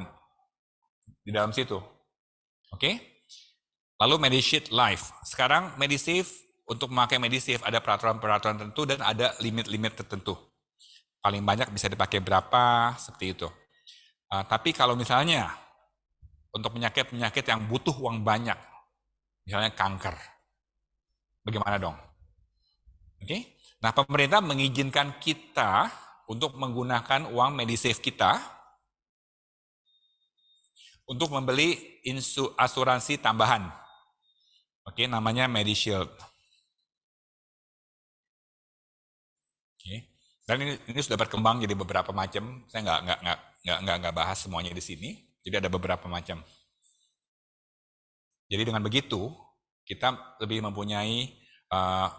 di dalam situ. Oke? Okay? Lalu medisheet Life. Sekarang medisave untuk memakai MediSave ada peraturan-peraturan tertentu dan ada limit-limit tertentu. Paling banyak bisa dipakai berapa, seperti itu. Uh, tapi kalau misalnya untuk penyakit-penyakit yang butuh uang banyak, misalnya kanker, bagaimana dong? Oke? Okay? Nah, pemerintah mengizinkan kita untuk menggunakan uang MediSave kita untuk membeli insu, asuransi tambahan. Oke, okay, namanya MediShield. Okay. Dan ini, ini sudah berkembang jadi beberapa macam. Saya nggak nggak nggak nggak nggak nggak bahas semuanya di sini. Jadi ada beberapa macam. Jadi dengan begitu kita lebih mempunyai uh,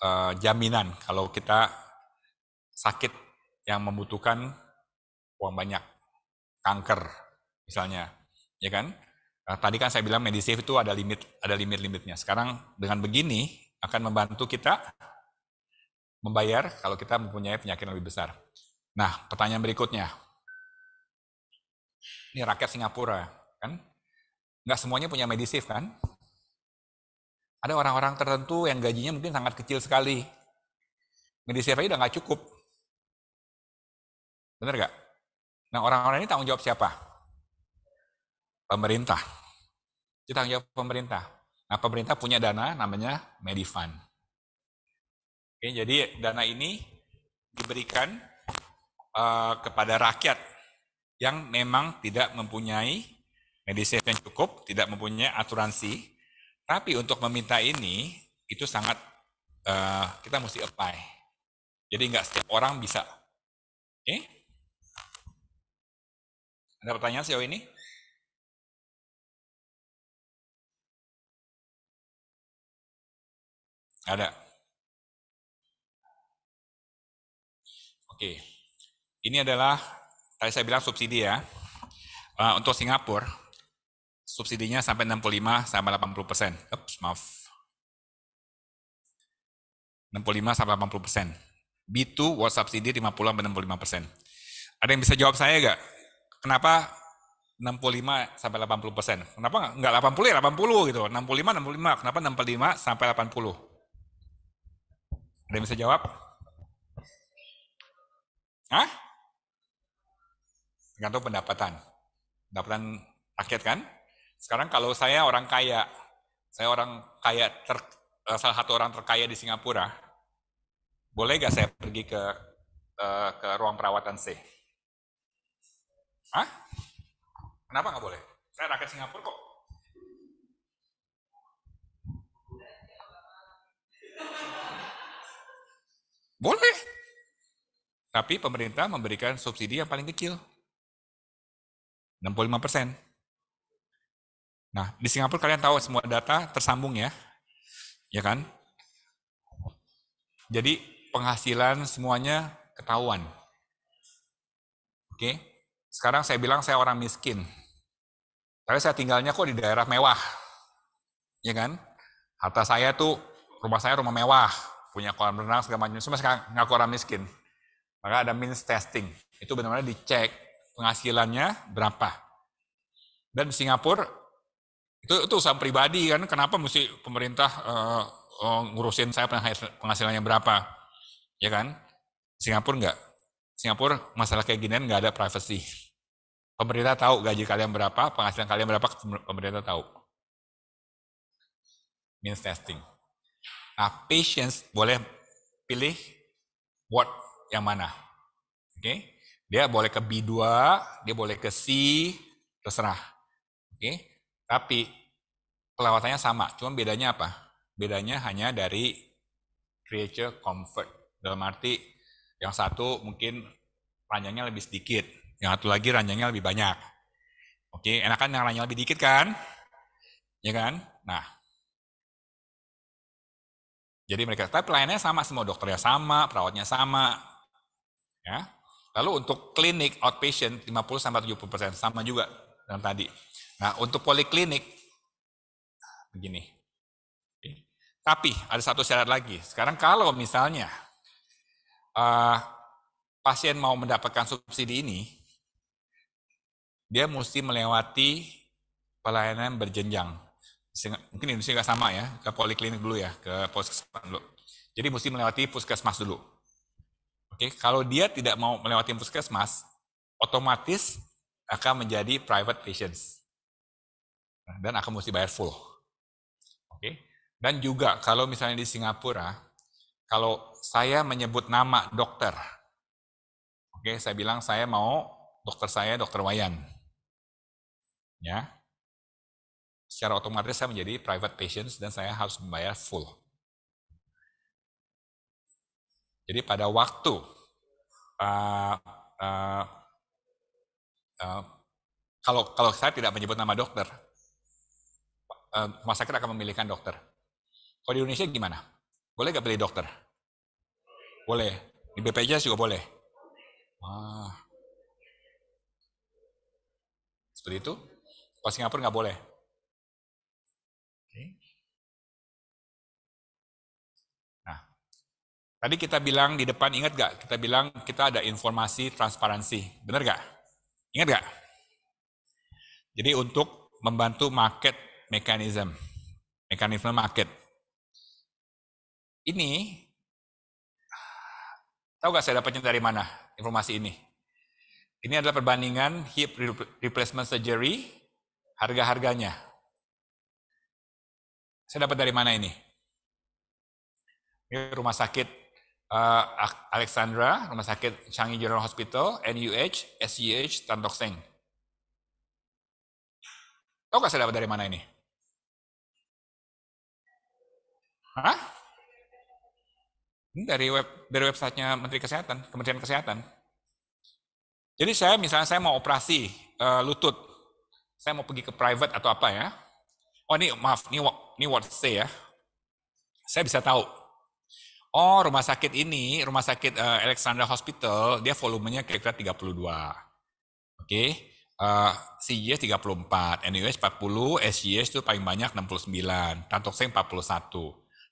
uh, jaminan kalau kita sakit yang membutuhkan uang banyak, kanker misalnya, ya kan? Nah, tadi kan saya bilang medisif itu ada limit, ada limit-limitnya. Sekarang dengan begini akan membantu kita membayar kalau kita mempunyai penyakit yang lebih besar. Nah, pertanyaan berikutnya. Ini rakyat Singapura, kan? Nggak semuanya punya medisif, kan? Ada orang-orang tertentu yang gajinya mungkin sangat kecil sekali. Medisif aja udah nggak cukup. Bener nggak? Nah, orang-orang ini tanggung jawab siapa? Pemerintah. Itu tanggung jawab pemerintah. Nah, pemerintah punya dana namanya Medifund. Oke, jadi dana ini diberikan uh, kepada rakyat yang memang tidak mempunyai medisif yang cukup, tidak mempunyai asuransi, tapi untuk meminta ini itu sangat uh, kita mesti apply. Jadi nggak setiap orang bisa. Oke? Okay? Ada pertanyaan sejauh ini? Ada. Oke, ini adalah tadi saya bilang subsidi ya. Uh, untuk Singapura, subsidinya sampai 65 sampai 80 persen. Ups, maaf. 65 sampai 80 persen. B2 was subsidi 50 sampai 65 persen. Ada yang bisa jawab saya nggak? Kenapa 65 sampai 80 persen? Kenapa nggak 80 ya 80 gitu? 65, 65. Kenapa 65 sampai 80? Ada yang bisa jawab? Hah? Tergantung pendapatan. Pendapatan rakyat kan? Sekarang kalau saya orang kaya, saya orang kaya ter, eh, salah satu orang terkaya di Singapura, boleh gak saya pergi ke eh, ke ruang perawatan C? Hah? Kenapa nggak boleh? Saya rakyat Singapura kok. Boleh. Tapi pemerintah memberikan subsidi yang paling kecil. 65 persen. Nah, di Singapura kalian tahu semua data tersambung ya. Ya kan? Jadi penghasilan semuanya ketahuan. Oke. Sekarang saya bilang saya orang miskin. Tapi saya tinggalnya kok di daerah mewah. Ya kan? Harta saya tuh rumah saya rumah mewah, punya kolam renang segala macam. Semua sekarang ngaku orang miskin. Maka ada means testing. Itu benar-benar dicek penghasilannya berapa. Dan Singapura itu itu usaha pribadi kan kenapa mesti pemerintah uh, uh, ngurusin saya penghasilannya berapa? Ya kan? Singapura enggak. Singapura masalah kayak ginian enggak ada privacy. Pemerintah tahu gaji kalian berapa, penghasilan kalian berapa, pemerintah tahu. Means testing. Nah, patients boleh pilih what yang mana. Oke. Okay? Dia boleh ke B2, dia boleh ke C, terserah. Oke. Okay? Tapi kelewatannya sama, cuma bedanya apa? Bedanya hanya dari creature comfort. Dalam arti yang satu mungkin ranjangnya lebih sedikit, yang satu lagi ranjangnya lebih banyak. Oke, okay? enakan yang ranjangnya lebih dikit kan? Ya kan? Nah, jadi mereka, tapi pelayanannya sama semua, dokternya sama, perawatnya sama, Ya. Lalu untuk klinik outpatient 50 sampai 70 persen sama juga dengan tadi. Nah untuk poliklinik begini. Tapi ada satu syarat lagi. Sekarang kalau misalnya uh, pasien mau mendapatkan subsidi ini, dia mesti melewati pelayanan berjenjang. Mungkin Indonesia nggak sama ya, ke poliklinik dulu ya, ke puskesmas dulu. Jadi mesti melewati puskesmas dulu. Oke, kalau dia tidak mau melewati puskesmas, otomatis akan menjadi private patients. Nah, dan akan mesti bayar full. Oke. Dan juga kalau misalnya di Singapura, kalau saya menyebut nama dokter, oke, saya bilang saya mau dokter saya dokter Wayan. Ya. Secara otomatis saya menjadi private patients dan saya harus membayar full. Jadi pada waktu uh, uh, uh, kalau kalau saya tidak menyebut nama dokter, uh, sakit akan memilihkan dokter. Kalau di Indonesia gimana? Boleh nggak pilih dokter? Boleh. Di BPJS juga boleh. Wah Seperti itu. Pas Singapura nggak boleh. Tadi kita bilang di depan, ingat gak? Kita bilang kita ada informasi transparansi. Benar gak? Ingat gak? Jadi untuk membantu market mechanism. Mekanisme market. Ini, tahu gak saya dapatnya dari mana informasi ini? Ini adalah perbandingan hip replacement surgery, harga-harganya. Saya dapat dari mana ini? Ini rumah sakit uh, Alexandra, Rumah Sakit Changi General Hospital, NUH, SUH, Tan Tok Seng. Tahu nggak saya dapat dari mana ini? Hah? Ini dari web dari websitenya Menteri Kesehatan, Kementerian Kesehatan. Jadi saya misalnya saya mau operasi uh, lutut, saya mau pergi ke private atau apa ya? Oh ini maaf, ini ini what say ya? Saya bisa tahu oh rumah sakit ini, rumah sakit uh, Alexandra Hospital, dia volumenya kira-kira 32. Oke, okay? uh, CGS 34, NUS 40, SGS itu paling banyak 69, Tantokseng 41.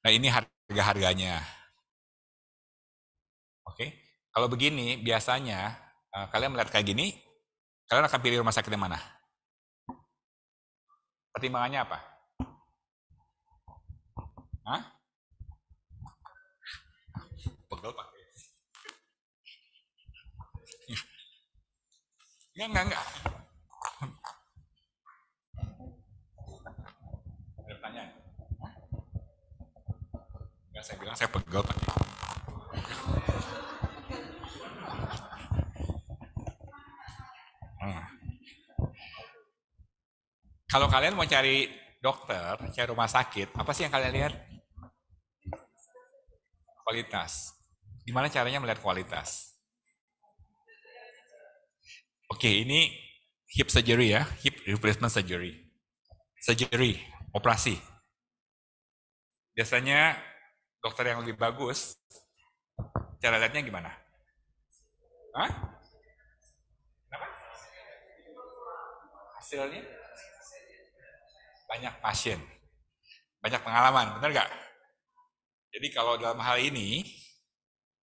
Nah ini harga-harganya. Oke, okay? kalau begini biasanya uh, kalian melihat kayak gini, kalian akan pilih rumah sakit yang mana? Pertimbangannya apa? Hah? pegel pakai. Ya enggak enggak. Ada pertanyaan? Enggak saya bilang saya pegel pakai. Hmm. Kalau kalian mau cari dokter, cari rumah sakit, apa sih yang kalian lihat? Kualitas. Gimana caranya melihat kualitas? Oke, ini hip surgery ya, hip replacement surgery. Surgery, operasi. Biasanya dokter yang lebih bagus, cara lihatnya gimana? Hah? Kenapa? Hasilnya? Banyak pasien, banyak pengalaman, benar nggak? Jadi kalau dalam hal ini,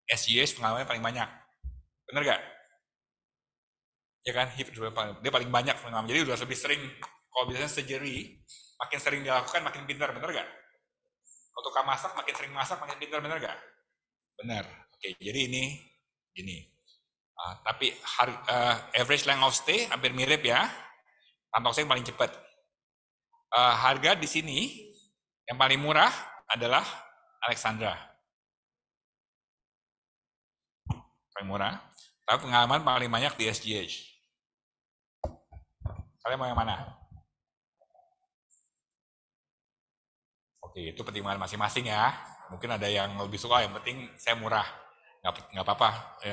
SJS pengalamannya paling banyak. Bener gak? Ya kan? dia paling banyak pengalaman. Jadi udah lebih sering, kalau biasanya surgery, makin sering dilakukan makin pintar, bener gak? Kalau tukang masak, makin sering masak, makin pintar, bener gak? Bener. Oke, jadi ini gini. Uh, tapi hari, uh, eh, average length of stay hampir mirip ya. Kantong saya paling cepat. Uh, harga di sini yang paling murah adalah Alexandra paling murah. Tapi pengalaman paling banyak di SGH. Kalian mau yang mana? Oke, itu pertimbangan masing-masing ya. Mungkin ada yang lebih suka, yang penting saya murah. Nggak, nggak apa-apa. E,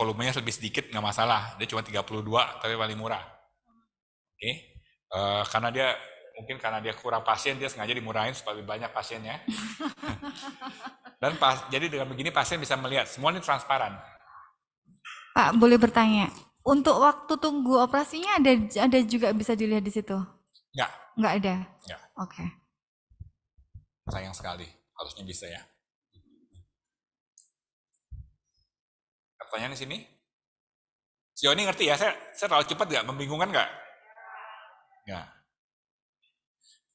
volumenya lebih sedikit, nggak masalah. Dia cuma 32, tapi paling murah. Oke, e, karena dia mungkin karena dia kurang pasien dia sengaja dimurahin supaya lebih banyak pasiennya dan pas jadi dengan begini pasien bisa melihat semua ini transparan Pak boleh bertanya untuk waktu tunggu operasinya ada ada juga bisa dilihat di situ nggak nggak ada nggak oke okay. sayang sekali harusnya bisa ya pertanyaan di sini Yoni ngerti ya saya saya terlalu cepat nggak membingungkan nggak nggak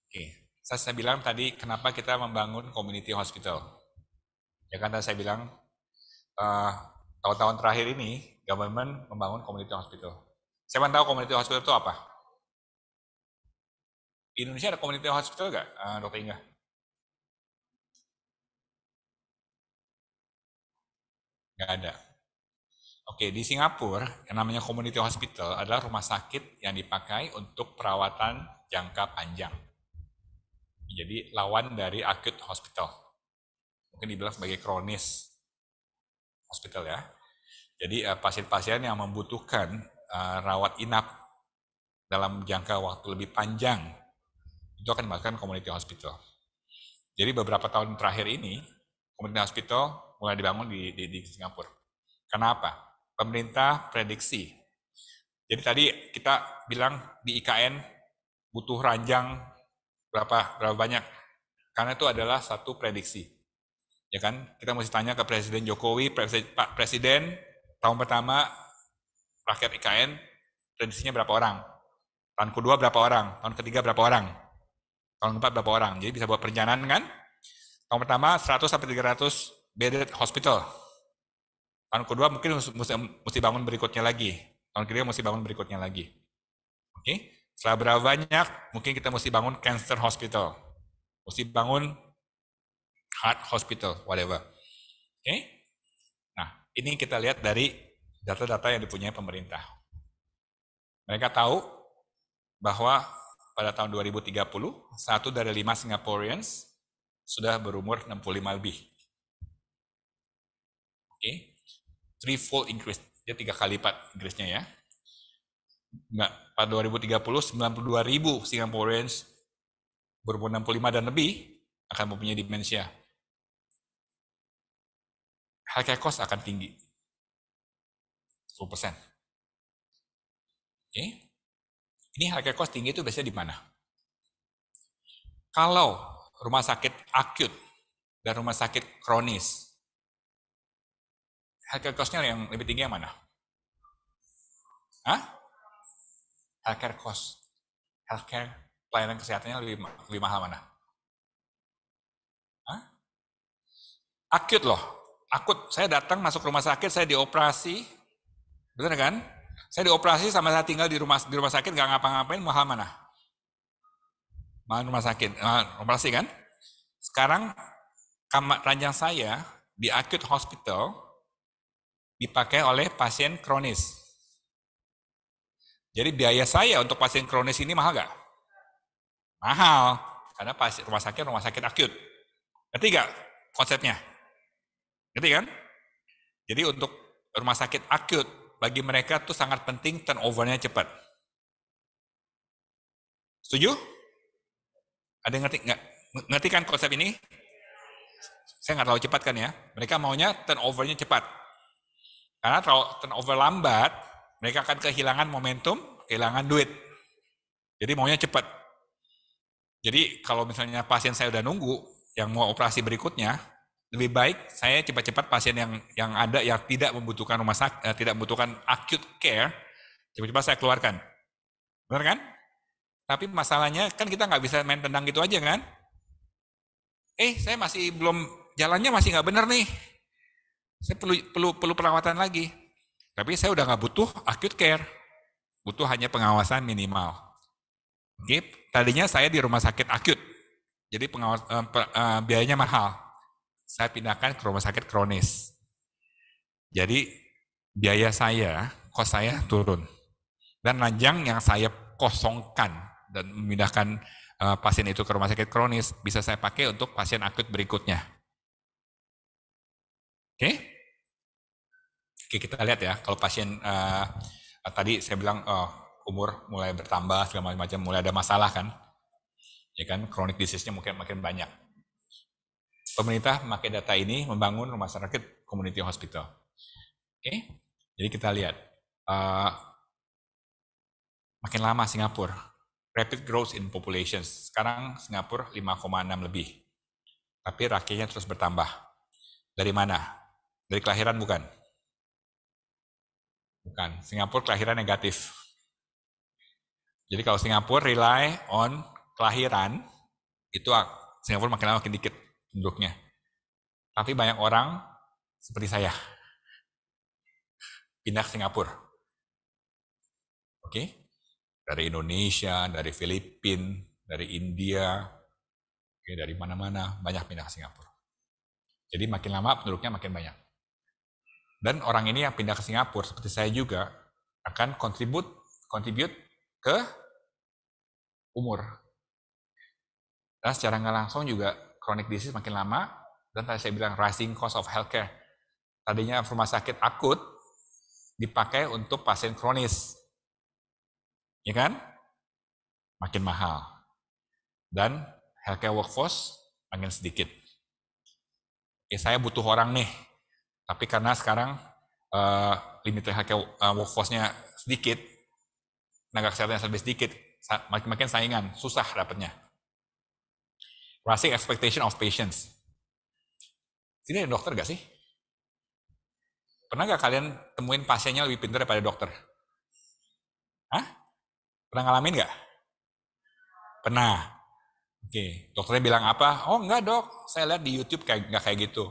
Oke, saya, saya bilang tadi kenapa kita membangun community hospital. Ya kan saya bilang uh, tahun-tahun terakhir ini government membangun community hospital. Siapa tahu community hospital itu apa? Di Indonesia ada community hospital nggak, uh, Dokter Inga? Nggak ada. Oke, di Singapura yang namanya community hospital adalah rumah sakit yang dipakai untuk perawatan jangka panjang. Jadi lawan dari acute hospital. Mungkin dibilang sebagai kronis hospital ya. Jadi eh, pasien-pasien yang membutuhkan eh, rawat inap dalam jangka waktu lebih panjang itu akan dimasukkan community hospital. Jadi beberapa tahun terakhir ini community hospital mulai dibangun di, di, di Singapura. Kenapa? Pemerintah prediksi. Jadi tadi kita bilang di IKN butuh ranjang berapa berapa banyak karena itu adalah satu prediksi ya kan kita mesti tanya ke Presiden Jokowi Pak Presiden tahun pertama rakyat IKN prediksinya berapa orang tahun kedua berapa orang tahun ketiga berapa orang tahun keempat berapa orang jadi bisa buat perencanaan kan tahun pertama 100 sampai 300 bedded hospital tahun kedua mungkin mesti, mesti bangun berikutnya lagi tahun ketiga mesti bangun berikutnya lagi oke okay? Setelah berapa banyak, mungkin kita mesti bangun cancer hospital. Mesti bangun heart hospital, whatever. Oke? Okay? Nah, ini kita lihat dari data-data yang dipunyai pemerintah. Mereka tahu bahwa pada tahun 2030, satu dari lima Singaporeans sudah berumur 65 lebih. Oke? Okay? Threefold increase. Dia tiga kali lipat increase-nya ya. Enggak, pada 2030 92 ribu Singaporeans berumur 65 dan lebih akan mempunyai demensia. Healthcare kos akan tinggi. 10 persen. Okay. Ini healthcare kos tinggi itu biasanya di mana? Kalau rumah sakit akut dan rumah sakit kronis, healthcare cost-nya yang lebih tinggi yang mana? Hah? healthcare cost, healthcare pelayanan kesehatannya lebih lebih mahal mana? Hah? Akut loh, akut. Saya datang masuk rumah sakit, saya dioperasi, benar kan? Saya dioperasi sama saya tinggal di rumah di rumah sakit nggak ngapa-ngapain mahal mana? Mahal rumah sakit, mahal operasi kan? Sekarang kamar ranjang saya di acute hospital dipakai oleh pasien kronis. Jadi biaya saya untuk pasien kronis ini mahal gak? Mahal, karena pasien, rumah sakit rumah sakit akut. Ketiga, konsepnya. Ngerti kan? Jadi untuk rumah sakit akut, bagi mereka tuh sangat penting turnovernya cepat. Setuju? Ada yang ngerti? Nggak, ngerti kan konsep ini? Saya nggak terlalu cepat kan ya. Mereka maunya turnovernya cepat. Karena kalau turnover lambat, mereka akan kehilangan momentum, kehilangan duit. Jadi maunya cepat. Jadi kalau misalnya pasien saya udah nunggu yang mau operasi berikutnya, lebih baik saya cepat-cepat pasien yang yang ada yang tidak membutuhkan rumah sakit, eh, tidak membutuhkan acute care, cepat-cepat saya keluarkan. Benar kan? Tapi masalahnya kan kita nggak bisa main tendang gitu aja kan? Eh, saya masih belum jalannya masih nggak benar nih. Saya perlu perlu perlu perawatan lagi tapi saya udah nggak butuh acute care, butuh hanya pengawasan minimal. Oke, tadinya saya di rumah sakit akut, jadi pengawas, eh, per, eh, biayanya mahal. Saya pindahkan ke rumah sakit kronis. Jadi biaya saya, kos saya turun. Dan ranjang yang saya kosongkan dan memindahkan eh, pasien itu ke rumah sakit kronis bisa saya pakai untuk pasien akut berikutnya. Oke? Okay? Oke, kita lihat ya, kalau pasien uh, tadi saya bilang uh, umur mulai bertambah segala macam, mulai ada masalah kan, ya kan, chronic disease-nya mungkin makin banyak. Pemerintah pakai data ini membangun rumah sakit community hospital. Oke, jadi kita lihat uh, makin lama Singapura rapid growth in population. Sekarang Singapura 5,6 lebih, tapi rakyatnya terus bertambah. Dari mana? Dari kelahiran bukan? Bukan, Singapura kelahiran negatif. Jadi kalau Singapura rely on kelahiran, itu Singapura makin lama makin dikit penduduknya. Tapi banyak orang seperti saya, pindah ke Singapura. Oke? Dari Indonesia, dari Filipina, dari India, okay, dari mana-mana, banyak pindah ke Singapura. Jadi makin lama penduduknya makin banyak. Dan orang ini yang pindah ke Singapura, seperti saya juga, akan kontribut kontribut ke umur. Dan secara nggak langsung juga chronic disease makin lama, dan tadi saya bilang rising cost of healthcare. Tadinya rumah sakit akut dipakai untuk pasien kronis. Ya kan? Makin mahal. Dan healthcare workforce makin sedikit. Eh saya butuh orang nih, tapi karena sekarang uh, eh, limit PHK uh, eh, workforce-nya sedikit, tenaga kesehatannya lebih sedikit, makin makin saingan, susah dapatnya. Rising expectation of patients. Sini ada dokter gak sih? Pernah gak kalian temuin pasiennya lebih pintar daripada dokter? Hah? Pernah ngalamin gak? Pernah. Oke, okay. dokternya bilang apa? Oh enggak dok, saya lihat di YouTube kayak nggak kayak gitu.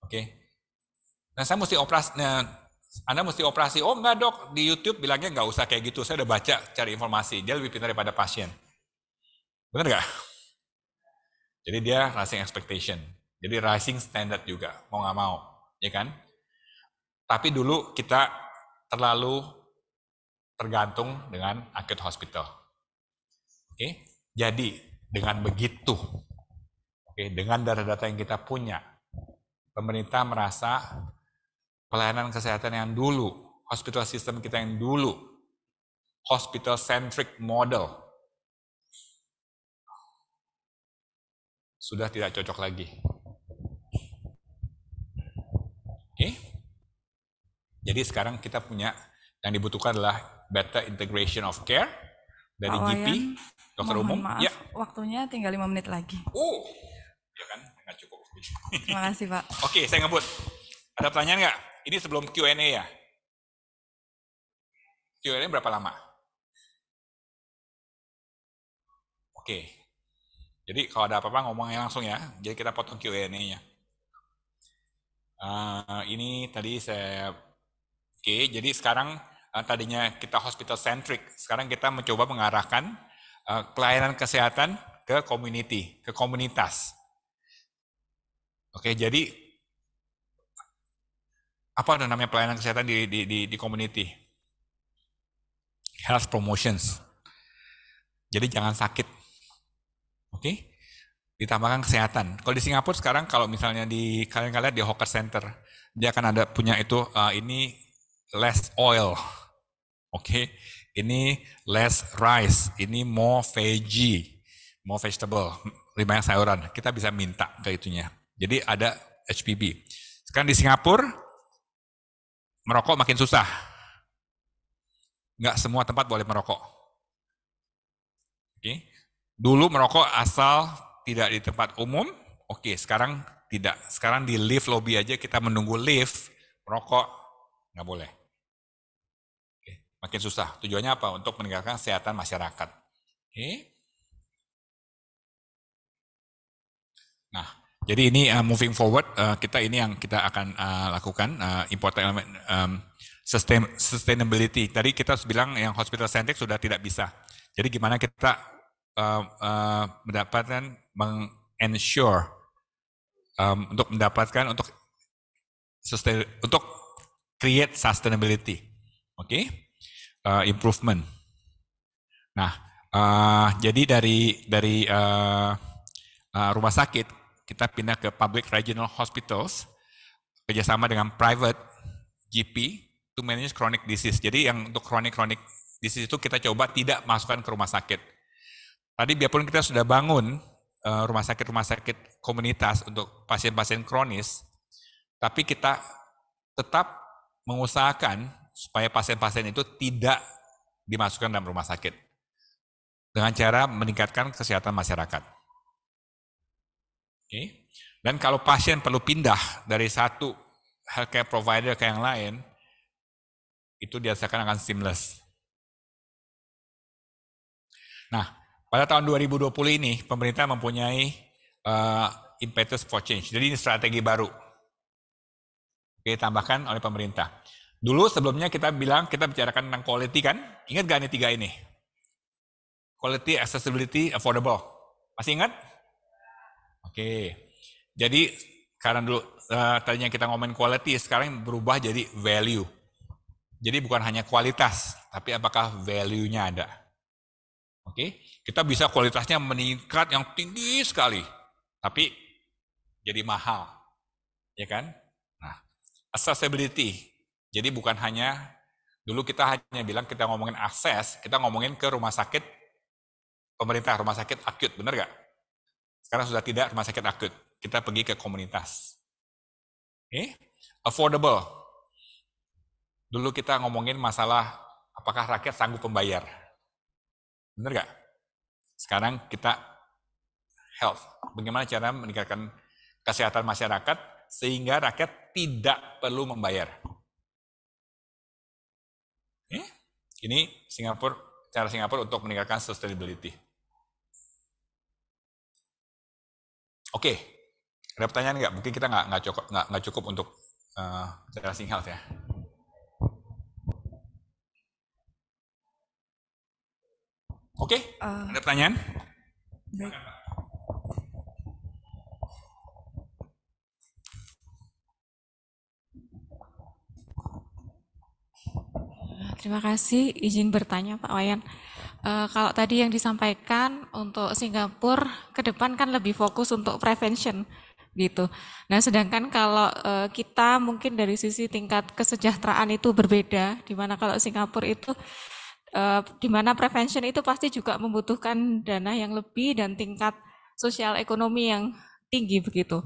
Oke, Nah, saya mesti operasi, nah, Anda mesti operasi, oh enggak dok, di YouTube bilangnya enggak usah kayak gitu, saya udah baca cari informasi, dia lebih pintar daripada pasien. Benar enggak? Jadi dia rising expectation, jadi rising standard juga, mau nggak mau, ya kan? Tapi dulu kita terlalu tergantung dengan acute hospital. Oke, jadi dengan begitu, oke, dengan data-data yang kita punya, pemerintah merasa pelayanan kesehatan yang dulu, hospital system kita yang dulu, hospital centric model, sudah tidak cocok lagi. Oke? Jadi sekarang kita punya yang dibutuhkan adalah better integration of care dari Pak oh, GP, Wayan, dokter umum. Maaf, ya. waktunya tinggal lima menit lagi. Oh, ya kan, nggak cukup. Terima kasih Pak. Oke, saya ngebut. Ada pertanyaan nggak? Ini sebelum Q&A ya? Q&A berapa lama? Oke. Jadi kalau ada apa-apa ngomongnya langsung ya. Jadi kita potong Q&A-nya. Uh, eh, ini tadi saya... Oke, jadi sekarang uh, tadinya kita hospital centric. Sekarang kita mencoba mengarahkan uh, pelayanan kesehatan ke community, ke komunitas. Oke, jadi apa ada namanya pelayanan kesehatan di di di, di community health promotions jadi jangan sakit oke okay? ditambahkan kesehatan kalau di Singapura sekarang kalau misalnya di kalian kalian di hawker center dia akan ada punya itu uh, ini less oil oke okay? ini less rice ini more veggie more vegetable lebih banyak sayuran kita bisa minta ke itunya jadi ada HPB sekarang di Singapura merokok makin susah. Nggak semua tempat boleh merokok. Oke. Dulu merokok asal tidak di tempat umum, oke, sekarang tidak. Sekarang di lift lobby aja kita menunggu lift, merokok nggak boleh. Oke, makin susah. Tujuannya apa? Untuk meningkatkan kesehatan masyarakat. Oke. Nah, jadi ini uh, moving forward uh, kita ini yang kita akan uh, lakukan uh, important element um, sustain, sustainability. Tadi kita bilang yang hospital centric sudah tidak bisa. Jadi gimana kita uh, uh, mendapatkan mengensure um, untuk mendapatkan untuk sustain, untuk create sustainability, oke, okay? uh, improvement. Nah, uh, jadi dari dari uh, uh, rumah sakit kita pindah ke public regional hospitals kerjasama dengan private GP to manage chronic disease. Jadi yang untuk chronic chronic disease itu kita coba tidak masukkan ke rumah sakit. Tadi biarpun kita sudah bangun eh, rumah sakit rumah sakit komunitas untuk pasien-pasien kronis, tapi kita tetap mengusahakan supaya pasien-pasien itu tidak dimasukkan dalam rumah sakit dengan cara meningkatkan kesehatan masyarakat. Okay. Dan kalau pasien perlu pindah dari satu healthcare provider ke yang lain, itu dirasakan akan seamless. Nah, pada tahun 2020 ini pemerintah mempunyai uh, impetus for change. Jadi ini strategi baru. Oke, tambahkan oleh pemerintah. Dulu sebelumnya kita bilang kita bicarakan tentang quality kan? Ingat gak ini tiga ini? Quality, accessibility, affordable. Masih ingat? Oke. Jadi karena dulu uh, tadinya kita ngomongin quality, sekarang berubah jadi value. Jadi bukan hanya kualitas, tapi apakah value-nya ada. Oke, kita bisa kualitasnya meningkat yang tinggi sekali, tapi jadi mahal. Ya kan? Nah, accessibility. Jadi bukan hanya dulu kita hanya bilang kita ngomongin akses, kita ngomongin ke rumah sakit pemerintah, rumah sakit akut, benar nggak? Sekarang sudah tidak rumah sakit akut. Kita pergi ke komunitas. Oke? Okay? Affordable. Dulu kita ngomongin masalah apakah rakyat sanggup membayar. Benar nggak? Sekarang kita health. Bagaimana cara meningkatkan kesehatan masyarakat sehingga rakyat tidak perlu membayar. Ini Singapura, cara Singapura untuk meningkatkan sustainability. Oke, okay. ada pertanyaan nggak? Mungkin kita nggak nggak cukup cukup untuk uh, eh, singkat ya. Oke, okay. uh, eh, ada pertanyaan? Baik. Terima kasih izin bertanya Pak Wayan. Uh, kalau tadi yang disampaikan untuk Singapura ke depan kan lebih fokus untuk prevention gitu. Nah, sedangkan kalau uh, kita mungkin dari sisi tingkat kesejahteraan itu berbeda, di mana kalau Singapura itu uh, di mana prevention itu pasti juga membutuhkan dana yang lebih dan tingkat sosial ekonomi yang tinggi begitu.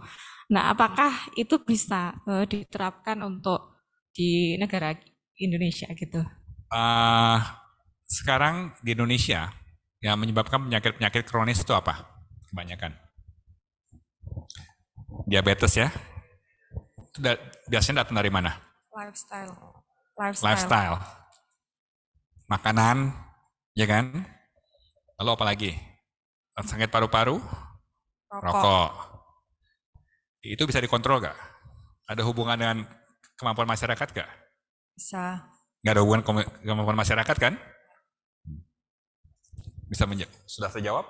Nah, apakah itu bisa uh, diterapkan untuk di negara Indonesia gitu? uh, sekarang di Indonesia yang menyebabkan penyakit-penyakit kronis itu apa? Kebanyakan. Diabetes ya. Itu da biasanya datang dari mana? Lifestyle. Lifestyle. Lifestyle. Makanan, ya kan? Lalu apa lagi? Sakit paru-paru? Rokok. Rokok. Itu bisa dikontrol gak? Ada hubungan dengan kemampuan masyarakat gak? Bisa. Gak ada hubungan kemampuan masyarakat kan? Bisa menjawab? Sudah jawab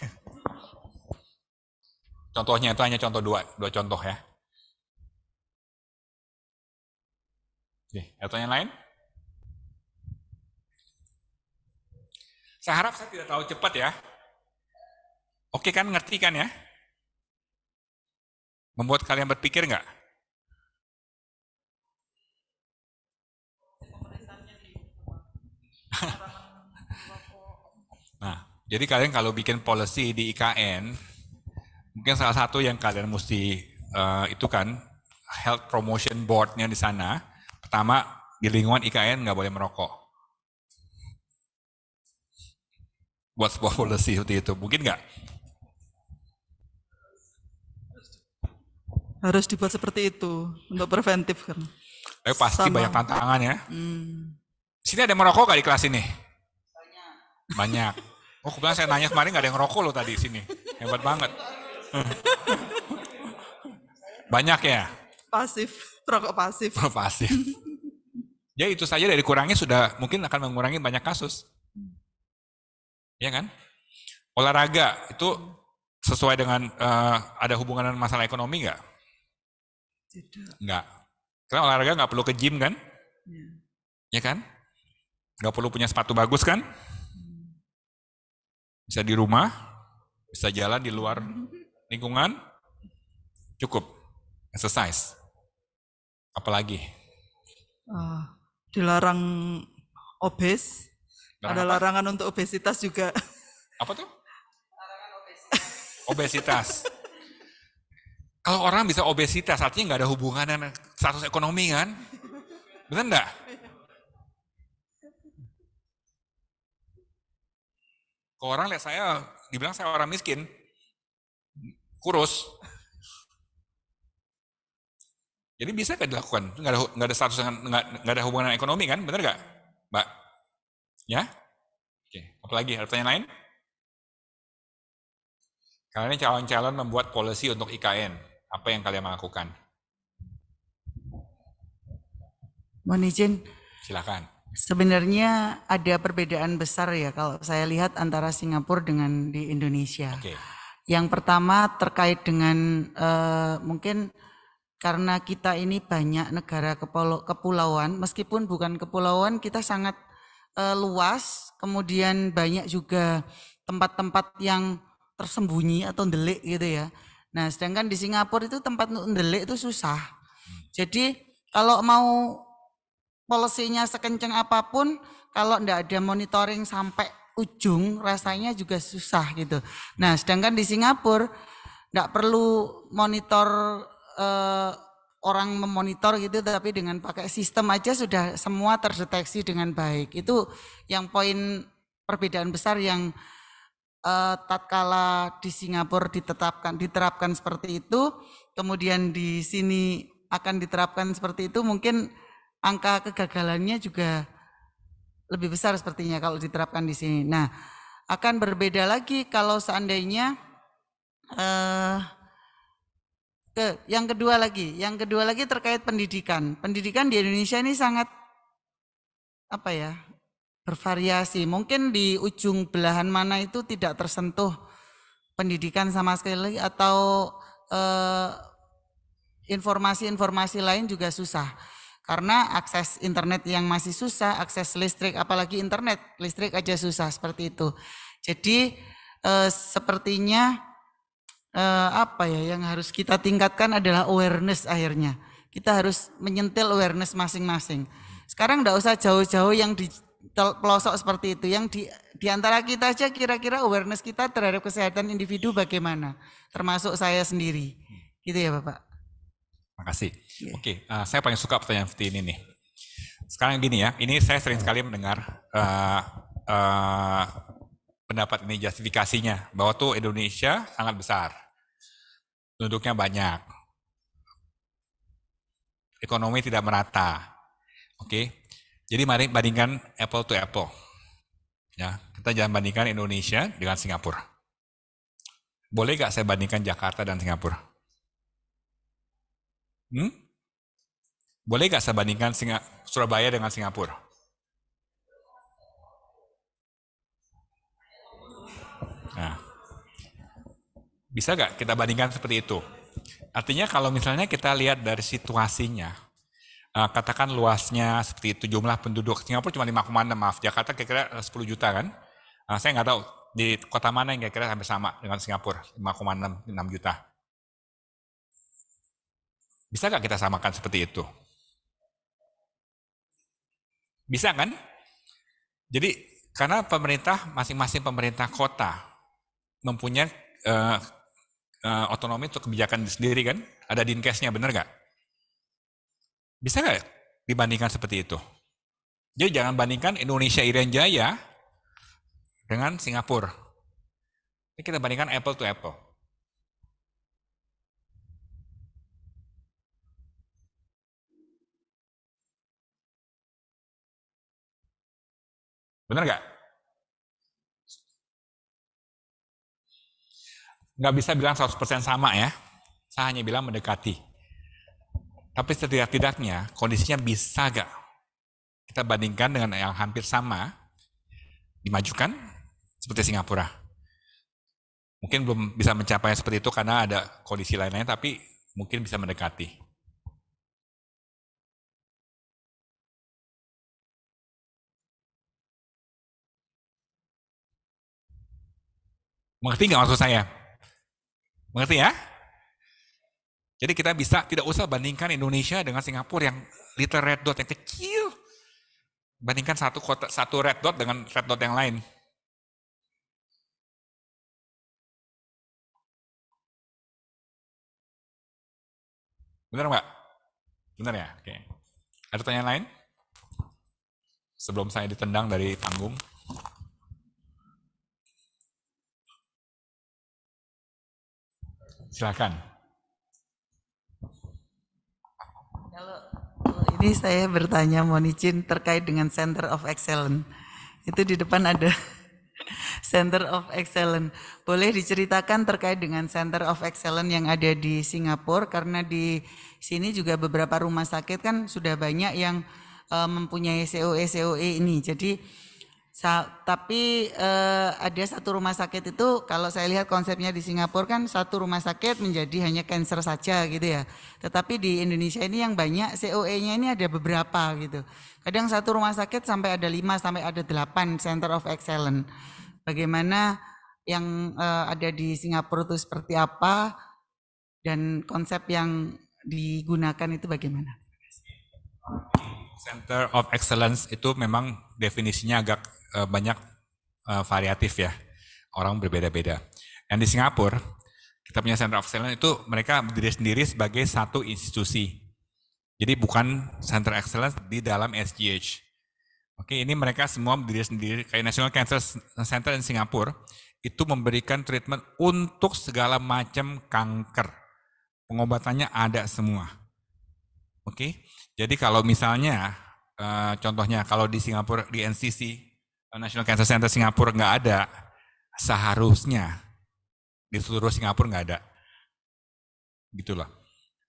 Contohnya itu hanya contoh dua, dua contoh ya. Oke, yang lain? Saya harap saya tidak tahu cepat ya. Oke kan, ngerti kan ya? Membuat kalian berpikir nggak? Nah, jadi kalian kalau bikin policy di IKN, mungkin salah satu yang kalian mesti uh, itu kan health promotion boardnya di sana. Pertama di lingkungan IKN nggak boleh merokok. Buat sebuah policy seperti itu, mungkin nggak? Harus dibuat seperti itu untuk preventif kan. Tapi pasti Sama. banyak tantangannya. Hmm. Sini ada merokok gak di kelas ini? Banyak. Oh, kebetulan saya nanya kemarin nggak ada yang ngerokok loh tadi sini. Hebat banget. Banyak ya? Pasif, rokok pasif. Rokok pasif. ya itu saja dari kurangnya sudah mungkin akan mengurangi banyak kasus. Ya kan? Olahraga itu sesuai dengan uh, ada hubungan dengan masalah ekonomi nggak? Tidak. Nggak. Karena olahraga nggak perlu ke gym kan? Ya, ya kan? Nggak perlu punya sepatu bagus kan? Bisa di rumah, bisa jalan di luar lingkungan, cukup. Exercise. Apalagi? Uh, dilarang obes. Larang Ada apa? larangan untuk obesitas juga. Apa tuh? Larangan obesitas. obesitas. Kalau orang bisa obesitas, artinya nggak ada hubungan dengan status ekonomi kan? Benar nggak? Kalau orang lihat saya, dibilang saya orang miskin, kurus. Jadi bisa gak dilakukan? Gak ada, gak ada status, nggak, gak ada hubungan ekonomi kan? Bener gak, Mbak? Ya? Oke, apalagi ada pertanyaan lain? Kalian calon-calon membuat polisi untuk IKN, apa yang kalian lakukan? Mohon izin. Silakan. Sebenarnya ada perbedaan besar ya kalau saya lihat antara Singapura dengan di Indonesia. Okay. Yang pertama terkait dengan uh, mungkin karena kita ini banyak negara kepulauan, meskipun bukan kepulauan kita sangat uh, luas, kemudian banyak juga tempat-tempat yang tersembunyi atau delik gitu ya. Nah, sedangkan di Singapura itu tempat untuk delik itu susah. Hmm. Jadi kalau mau polisinya sekenceng apapun, kalau tidak ada monitoring sampai ujung rasanya juga susah gitu. Nah sedangkan di Singapura tidak perlu monitor eh, orang memonitor gitu tapi dengan pakai sistem aja sudah semua terdeteksi dengan baik. Itu yang poin perbedaan besar yang eh, tatkala di Singapura ditetapkan diterapkan seperti itu, kemudian di sini akan diterapkan seperti itu mungkin angka kegagalannya juga lebih besar sepertinya kalau diterapkan di sini. Nah, akan berbeda lagi kalau seandainya eh, ke yang kedua lagi, yang kedua lagi terkait pendidikan. Pendidikan di Indonesia ini sangat apa ya bervariasi. Mungkin di ujung belahan mana itu tidak tersentuh pendidikan sama sekali atau eh, informasi informasi -informasi lain juga susah. Karena akses internet yang masih susah, akses listrik, apalagi internet, listrik aja susah seperti itu. Jadi eh, sepertinya eh, apa ya yang harus kita tingkatkan adalah awareness akhirnya. Kita harus menyentil awareness masing-masing. Sekarang tidak usah jauh-jauh yang di pelosok seperti itu yang di di antara kita aja kira-kira awareness kita terhadap kesehatan individu bagaimana termasuk saya sendiri gitu ya Bapak Makasih. Yeah. Oke, okay, uh, eh, saya paling suka pertanyaan seperti ini nih. Sekarang gini ya, ini saya sering iya. sekali mendengar uh, uh, pendapat ini justifikasinya bahwa tuh Indonesia sangat besar, penduduknya banyak, ekonomi tidak merata. Oke, okay? jadi mari bandingkan apple to apple. Ya, kita jangan bandingkan Indonesia dengan Singapura. Boleh gak saya bandingkan Jakarta dan Singapura? Hmm? Boleh gak saya bandingkan Singa, Surabaya dengan Singapura? Nah, bisa gak kita bandingkan seperti itu? Artinya kalau misalnya kita lihat dari situasinya, eh, katakan luasnya seperti itu jumlah penduduk Singapura cuma 5,6 maaf Jakarta kira-kira 10 eh, juta kan nah, saya nggak tahu di kota mana yang kira-kira sampai sama dengan Singapura 5,6 6 juta bisa nggak kita samakan seperti itu? Bisa kan? Jadi karena pemerintah masing-masing pemerintah kota mempunyai uh, uh, otonomi untuk kebijakan sendiri kan? Ada dinkesnya benar nggak? Bisa nggak dibandingkan seperti itu? Jadi jangan bandingkan Indonesia Irian Jaya dengan Singapura. Ini kita bandingkan apple to apple. Benar nggak? Nggak bisa bilang 100% sama ya. Saya hanya bilang mendekati. Tapi setidak-tidaknya kondisinya bisa gak? Kita bandingkan dengan yang hampir sama, dimajukan seperti Singapura. Mungkin belum bisa mencapai seperti itu karena ada kondisi lain-lain, tapi mungkin bisa mendekati. Mengerti nggak maksud saya? Mengerti ya? Jadi kita bisa tidak usah bandingkan Indonesia dengan Singapura yang little red dot yang kecil. Bandingkan satu kota satu red dot dengan red dot yang lain. Benar nggak? Benar ya? Oke. Ada pertanyaan lain? Sebelum saya ditendang dari panggung. Silakan. Kalau, ini saya bertanya mohon terkait dengan Center of Excellence. Itu di depan ada Center of Excellence. Boleh diceritakan terkait dengan Center of Excellence yang ada di Singapura karena di sini juga beberapa rumah sakit kan sudah banyak yang eh, mempunyai COE COE ini. Jadi Sa tapi eh, ada satu rumah sakit itu kalau saya lihat konsepnya di Singapura kan satu rumah sakit menjadi hanya cancer saja gitu ya. Tetapi di Indonesia ini yang banyak COE-nya ini ada beberapa gitu. Kadang satu rumah sakit sampai ada lima sampai ada delapan center of excellence. Bagaimana yang eh, ada di Singapura itu seperti apa dan konsep yang digunakan itu bagaimana? Center of Excellence itu memang definisinya agak Eh, banyak uh, variatif ya, orang berbeda-beda. Dan di Singapura, kita punya Center of Excellence itu mereka berdiri sendiri sebagai satu institusi. Jadi bukan Center Excellence di dalam SGH. Oke, ini mereka semua berdiri sendiri. Kayak National Cancer Center di Singapura itu memberikan treatment untuk segala macam kanker. Pengobatannya ada semua. Oke, jadi kalau misalnya, eh, contohnya kalau di Singapura di NCC National Cancer Center Singapura nggak ada, seharusnya di seluruh Singapura nggak ada. Gitulah.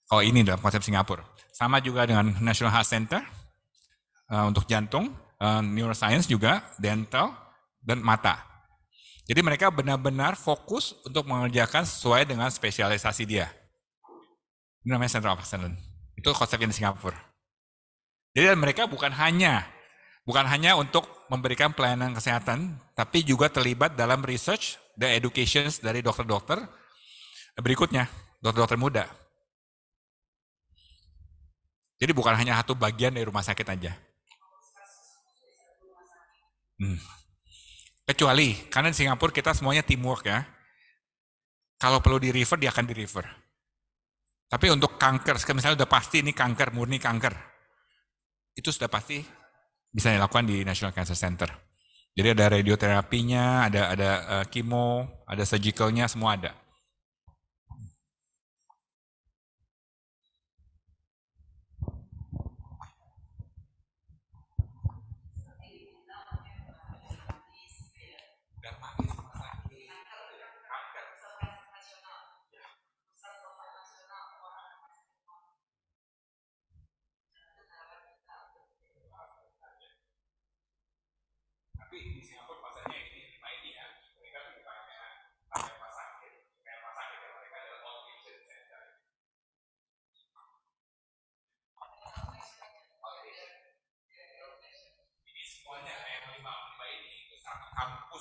Kalau oh, ini dalam konsep Singapura. Sama juga dengan National Heart Center uh, untuk jantung, uh, neuroscience juga, dental, dan mata. Jadi mereka benar-benar fokus untuk mengerjakan sesuai dengan spesialisasi dia. Ini namanya Center of Excellence. Itu konsepnya di Singapura. Jadi mereka bukan hanya bukan hanya untuk memberikan pelayanan kesehatan, tapi juga terlibat dalam research the education dari dokter-dokter. Berikutnya, dokter-dokter muda. Jadi bukan hanya satu bagian dari rumah sakit aja. Hmm. Kecuali, karena di Singapura kita semuanya teamwork ya. Kalau perlu di refer, dia akan di refer. Tapi untuk kanker, misalnya sudah pasti ini kanker, murni kanker. Itu sudah pasti bisa dilakukan di National Cancer Center. Jadi ada radioterapinya, ada ada uh, eh, kimo, ada surgicalnya, semua ada.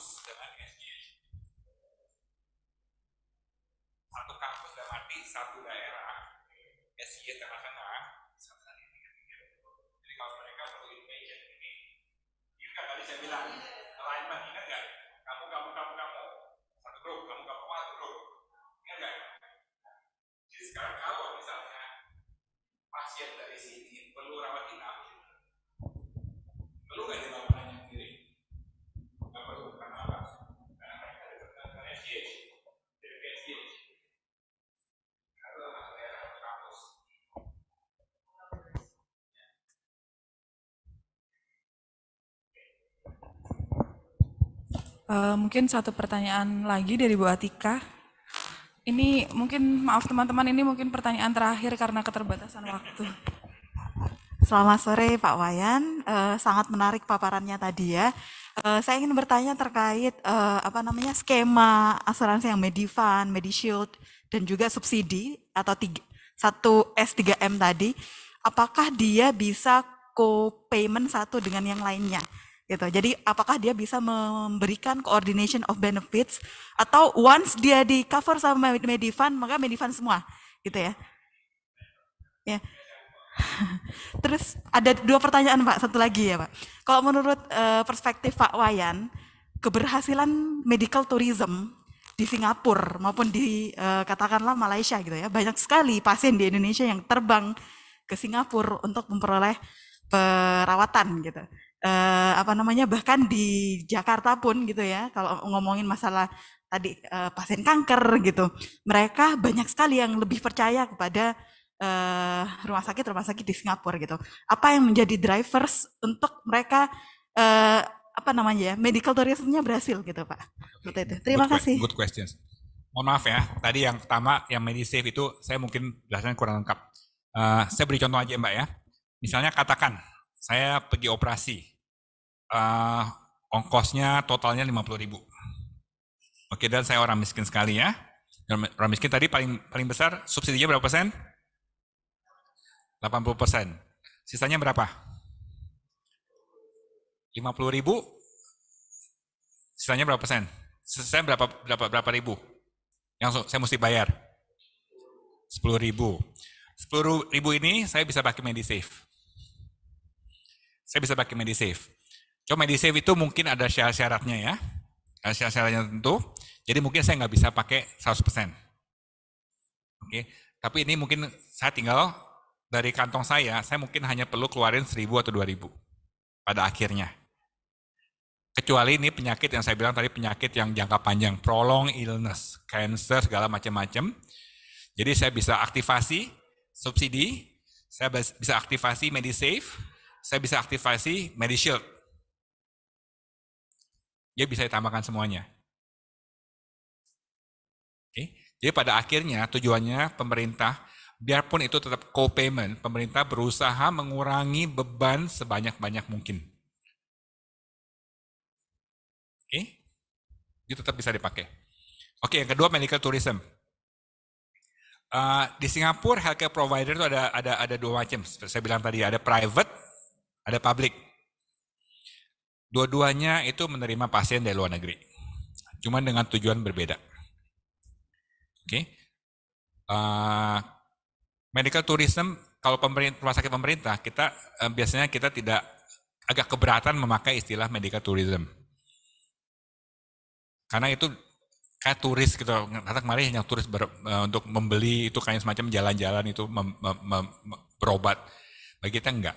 kampus dengan SDI. Satu kampus dalam mati, satu daerah, SDI e tengah-tengah, satu Jadi kalau mereka perlu invasion ini, ini kan tadi saya bilang, alignment, ingat nggak? Kamu, kamu, kamu, kamu, Eh, mungkin satu pertanyaan lagi dari Bu Atika. Ini mungkin maaf teman-teman ini mungkin pertanyaan terakhir karena keterbatasan waktu. Selamat sore Pak Wayan, uh, sangat menarik paparannya tadi ya. Uh, saya ingin bertanya terkait uh, apa namanya skema asuransi yang Medifan, Medishield dan juga subsidi atau tiga, satu S3M tadi. Apakah dia bisa co-payment satu dengan yang lainnya? gitu. Jadi apakah dia bisa memberikan coordination of benefits atau once dia di cover sama Medifund maka Medifund semua gitu ya. Ya. Terus ada dua pertanyaan Pak, satu lagi ya Pak. Kalau menurut eh, perspektif Pak Wayan, keberhasilan medical tourism di Singapura maupun di eh, katakanlah Malaysia gitu ya, banyak sekali pasien di Indonesia yang terbang ke Singapura untuk memperoleh perawatan gitu eh, apa namanya bahkan di Jakarta pun gitu ya kalau ngomongin masalah tadi eh, pasien kanker gitu mereka banyak sekali yang lebih percaya kepada eh, rumah sakit rumah sakit di Singapura gitu apa yang menjadi drivers untuk mereka eh, apa namanya ya medical tourismnya berhasil gitu pak seperti itu terima good, kasih good questions mohon maaf ya tadi yang pertama yang medisave itu saya mungkin jelasannya kurang lengkap uh, saya beri contoh aja mbak ya misalnya katakan saya pergi operasi. Uh, ongkosnya totalnya lima puluh ribu. Oke, dan saya orang miskin sekali ya. orang miskin tadi paling paling besar subsidinya berapa persen? 80 persen. Sisanya berapa? 50 ribu. Sisanya berapa persen? Sisanya berapa berapa berapa ribu? Yang saya mesti bayar. 10 ribu. 10 ribu ini saya bisa pakai medisave. Saya bisa pakai MediSave. Cuma MediSave itu mungkin ada syarat-syaratnya ya. Ada syarat-syaratnya tentu. Jadi mungkin saya nggak bisa pakai 100%. Oke. Okay. Tapi ini mungkin saya tinggal dari kantong saya, saya mungkin hanya perlu keluarin 1000 atau 2000 pada akhirnya. Kecuali ini penyakit yang saya bilang tadi penyakit yang jangka panjang, prolong illness, cancer segala macam-macam. Jadi saya bisa aktivasi subsidi, saya bisa aktivasi MediSave, saya bisa aktifasi MediShield. Dia bisa ditambahkan semuanya. Oke. Jadi pada akhirnya tujuannya pemerintah, biarpun itu tetap co-payment, pemerintah berusaha mengurangi beban sebanyak-banyak mungkin. Oke, itu tetap bisa dipakai. Oke, yang kedua medical tourism. Uh, di Singapura healthcare provider itu ada ada ada dua macam. seperti Saya bilang tadi ada private ada publik. Dua-duanya itu menerima pasien dari luar negeri, cuman dengan tujuan berbeda. Oke, okay. uh, eh, medical tourism kalau pemerintah, rumah sakit pemerintah kita uh, biasanya kita tidak agak keberatan memakai istilah medical tourism karena itu kayak turis gitu kata kemarin yang turis ber, uh, untuk membeli itu kayak semacam jalan-jalan itu mem, mem, mem, berobat bagi kita enggak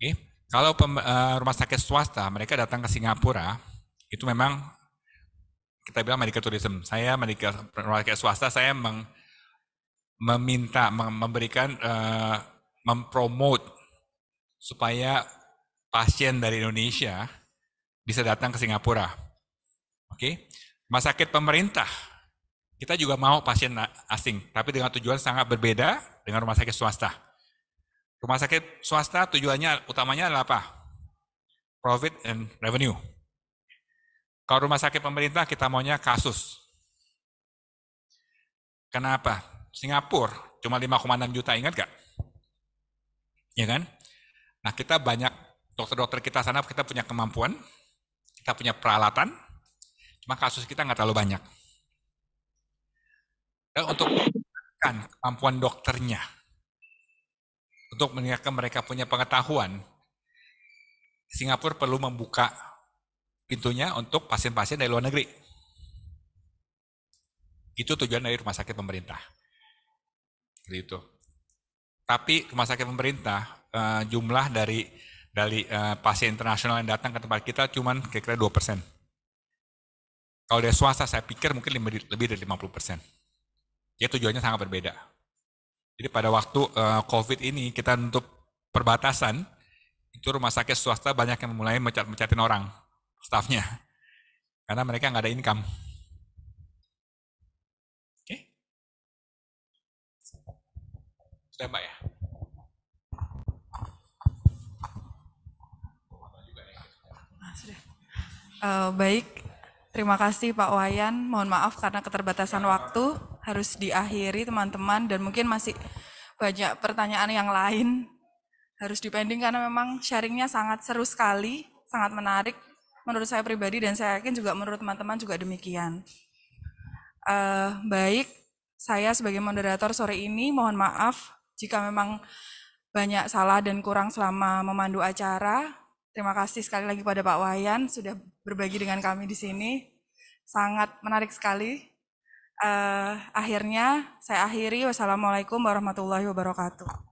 Okay. Kalau pem, uh, rumah sakit swasta, mereka datang ke Singapura, itu memang kita bilang medical tourism. Saya medical rumah sakit swasta, saya meng, meminta, memberikan, uh, mempromote supaya pasien dari Indonesia bisa datang ke Singapura. Oke, okay. rumah sakit pemerintah kita juga mau pasien asing, tapi dengan tujuan sangat berbeda dengan rumah sakit swasta. Rumah sakit swasta tujuannya utamanya adalah apa? Profit and revenue. Kalau rumah sakit pemerintah kita maunya kasus. Kenapa? Singapura cuma 5,6 juta ingat gak? Ya kan? Nah kita banyak dokter-dokter kita sana kita punya kemampuan, kita punya peralatan, cuma kasus kita nggak terlalu banyak. Dan untuk kemampuan dokternya, untuk meningkatkan mereka punya pengetahuan, Singapura perlu membuka pintunya untuk pasien-pasien dari luar negeri. Itu tujuan dari rumah sakit pemerintah. Gitu. Tapi rumah sakit pemerintah eh, jumlah dari dari eh, pasien internasional yang datang ke tempat kita cuma kira-kira 2 persen. Kalau dari swasta saya pikir mungkin lebih dari 50 persen. Ya tujuannya sangat berbeda. Jadi pada waktu uh, COVID ini kita untuk perbatasan, itu rumah sakit swasta banyak yang mulai mecat-mecatin orang, stafnya. Karena mereka nggak ada income. Oke? Okay. Ya. Nah, sudah Mbak ya? Sudah. Eh, uh, baik, terima kasih Pak Wayan. Mohon maaf karena keterbatasan waktu harus diakhiri teman-teman dan mungkin masih banyak pertanyaan yang lain harus dipending karena memang sharingnya sangat seru sekali, sangat menarik menurut saya pribadi dan saya yakin juga menurut teman-teman juga demikian. Uh, baik, saya sebagai moderator sore ini mohon maaf jika memang banyak salah dan kurang selama memandu acara. Terima kasih sekali lagi pada Pak Wayan sudah berbagi dengan kami di sini. Sangat menarik sekali uh, akhirnya saya akhiri. Wassalamualaikum warahmatullahi wabarakatuh.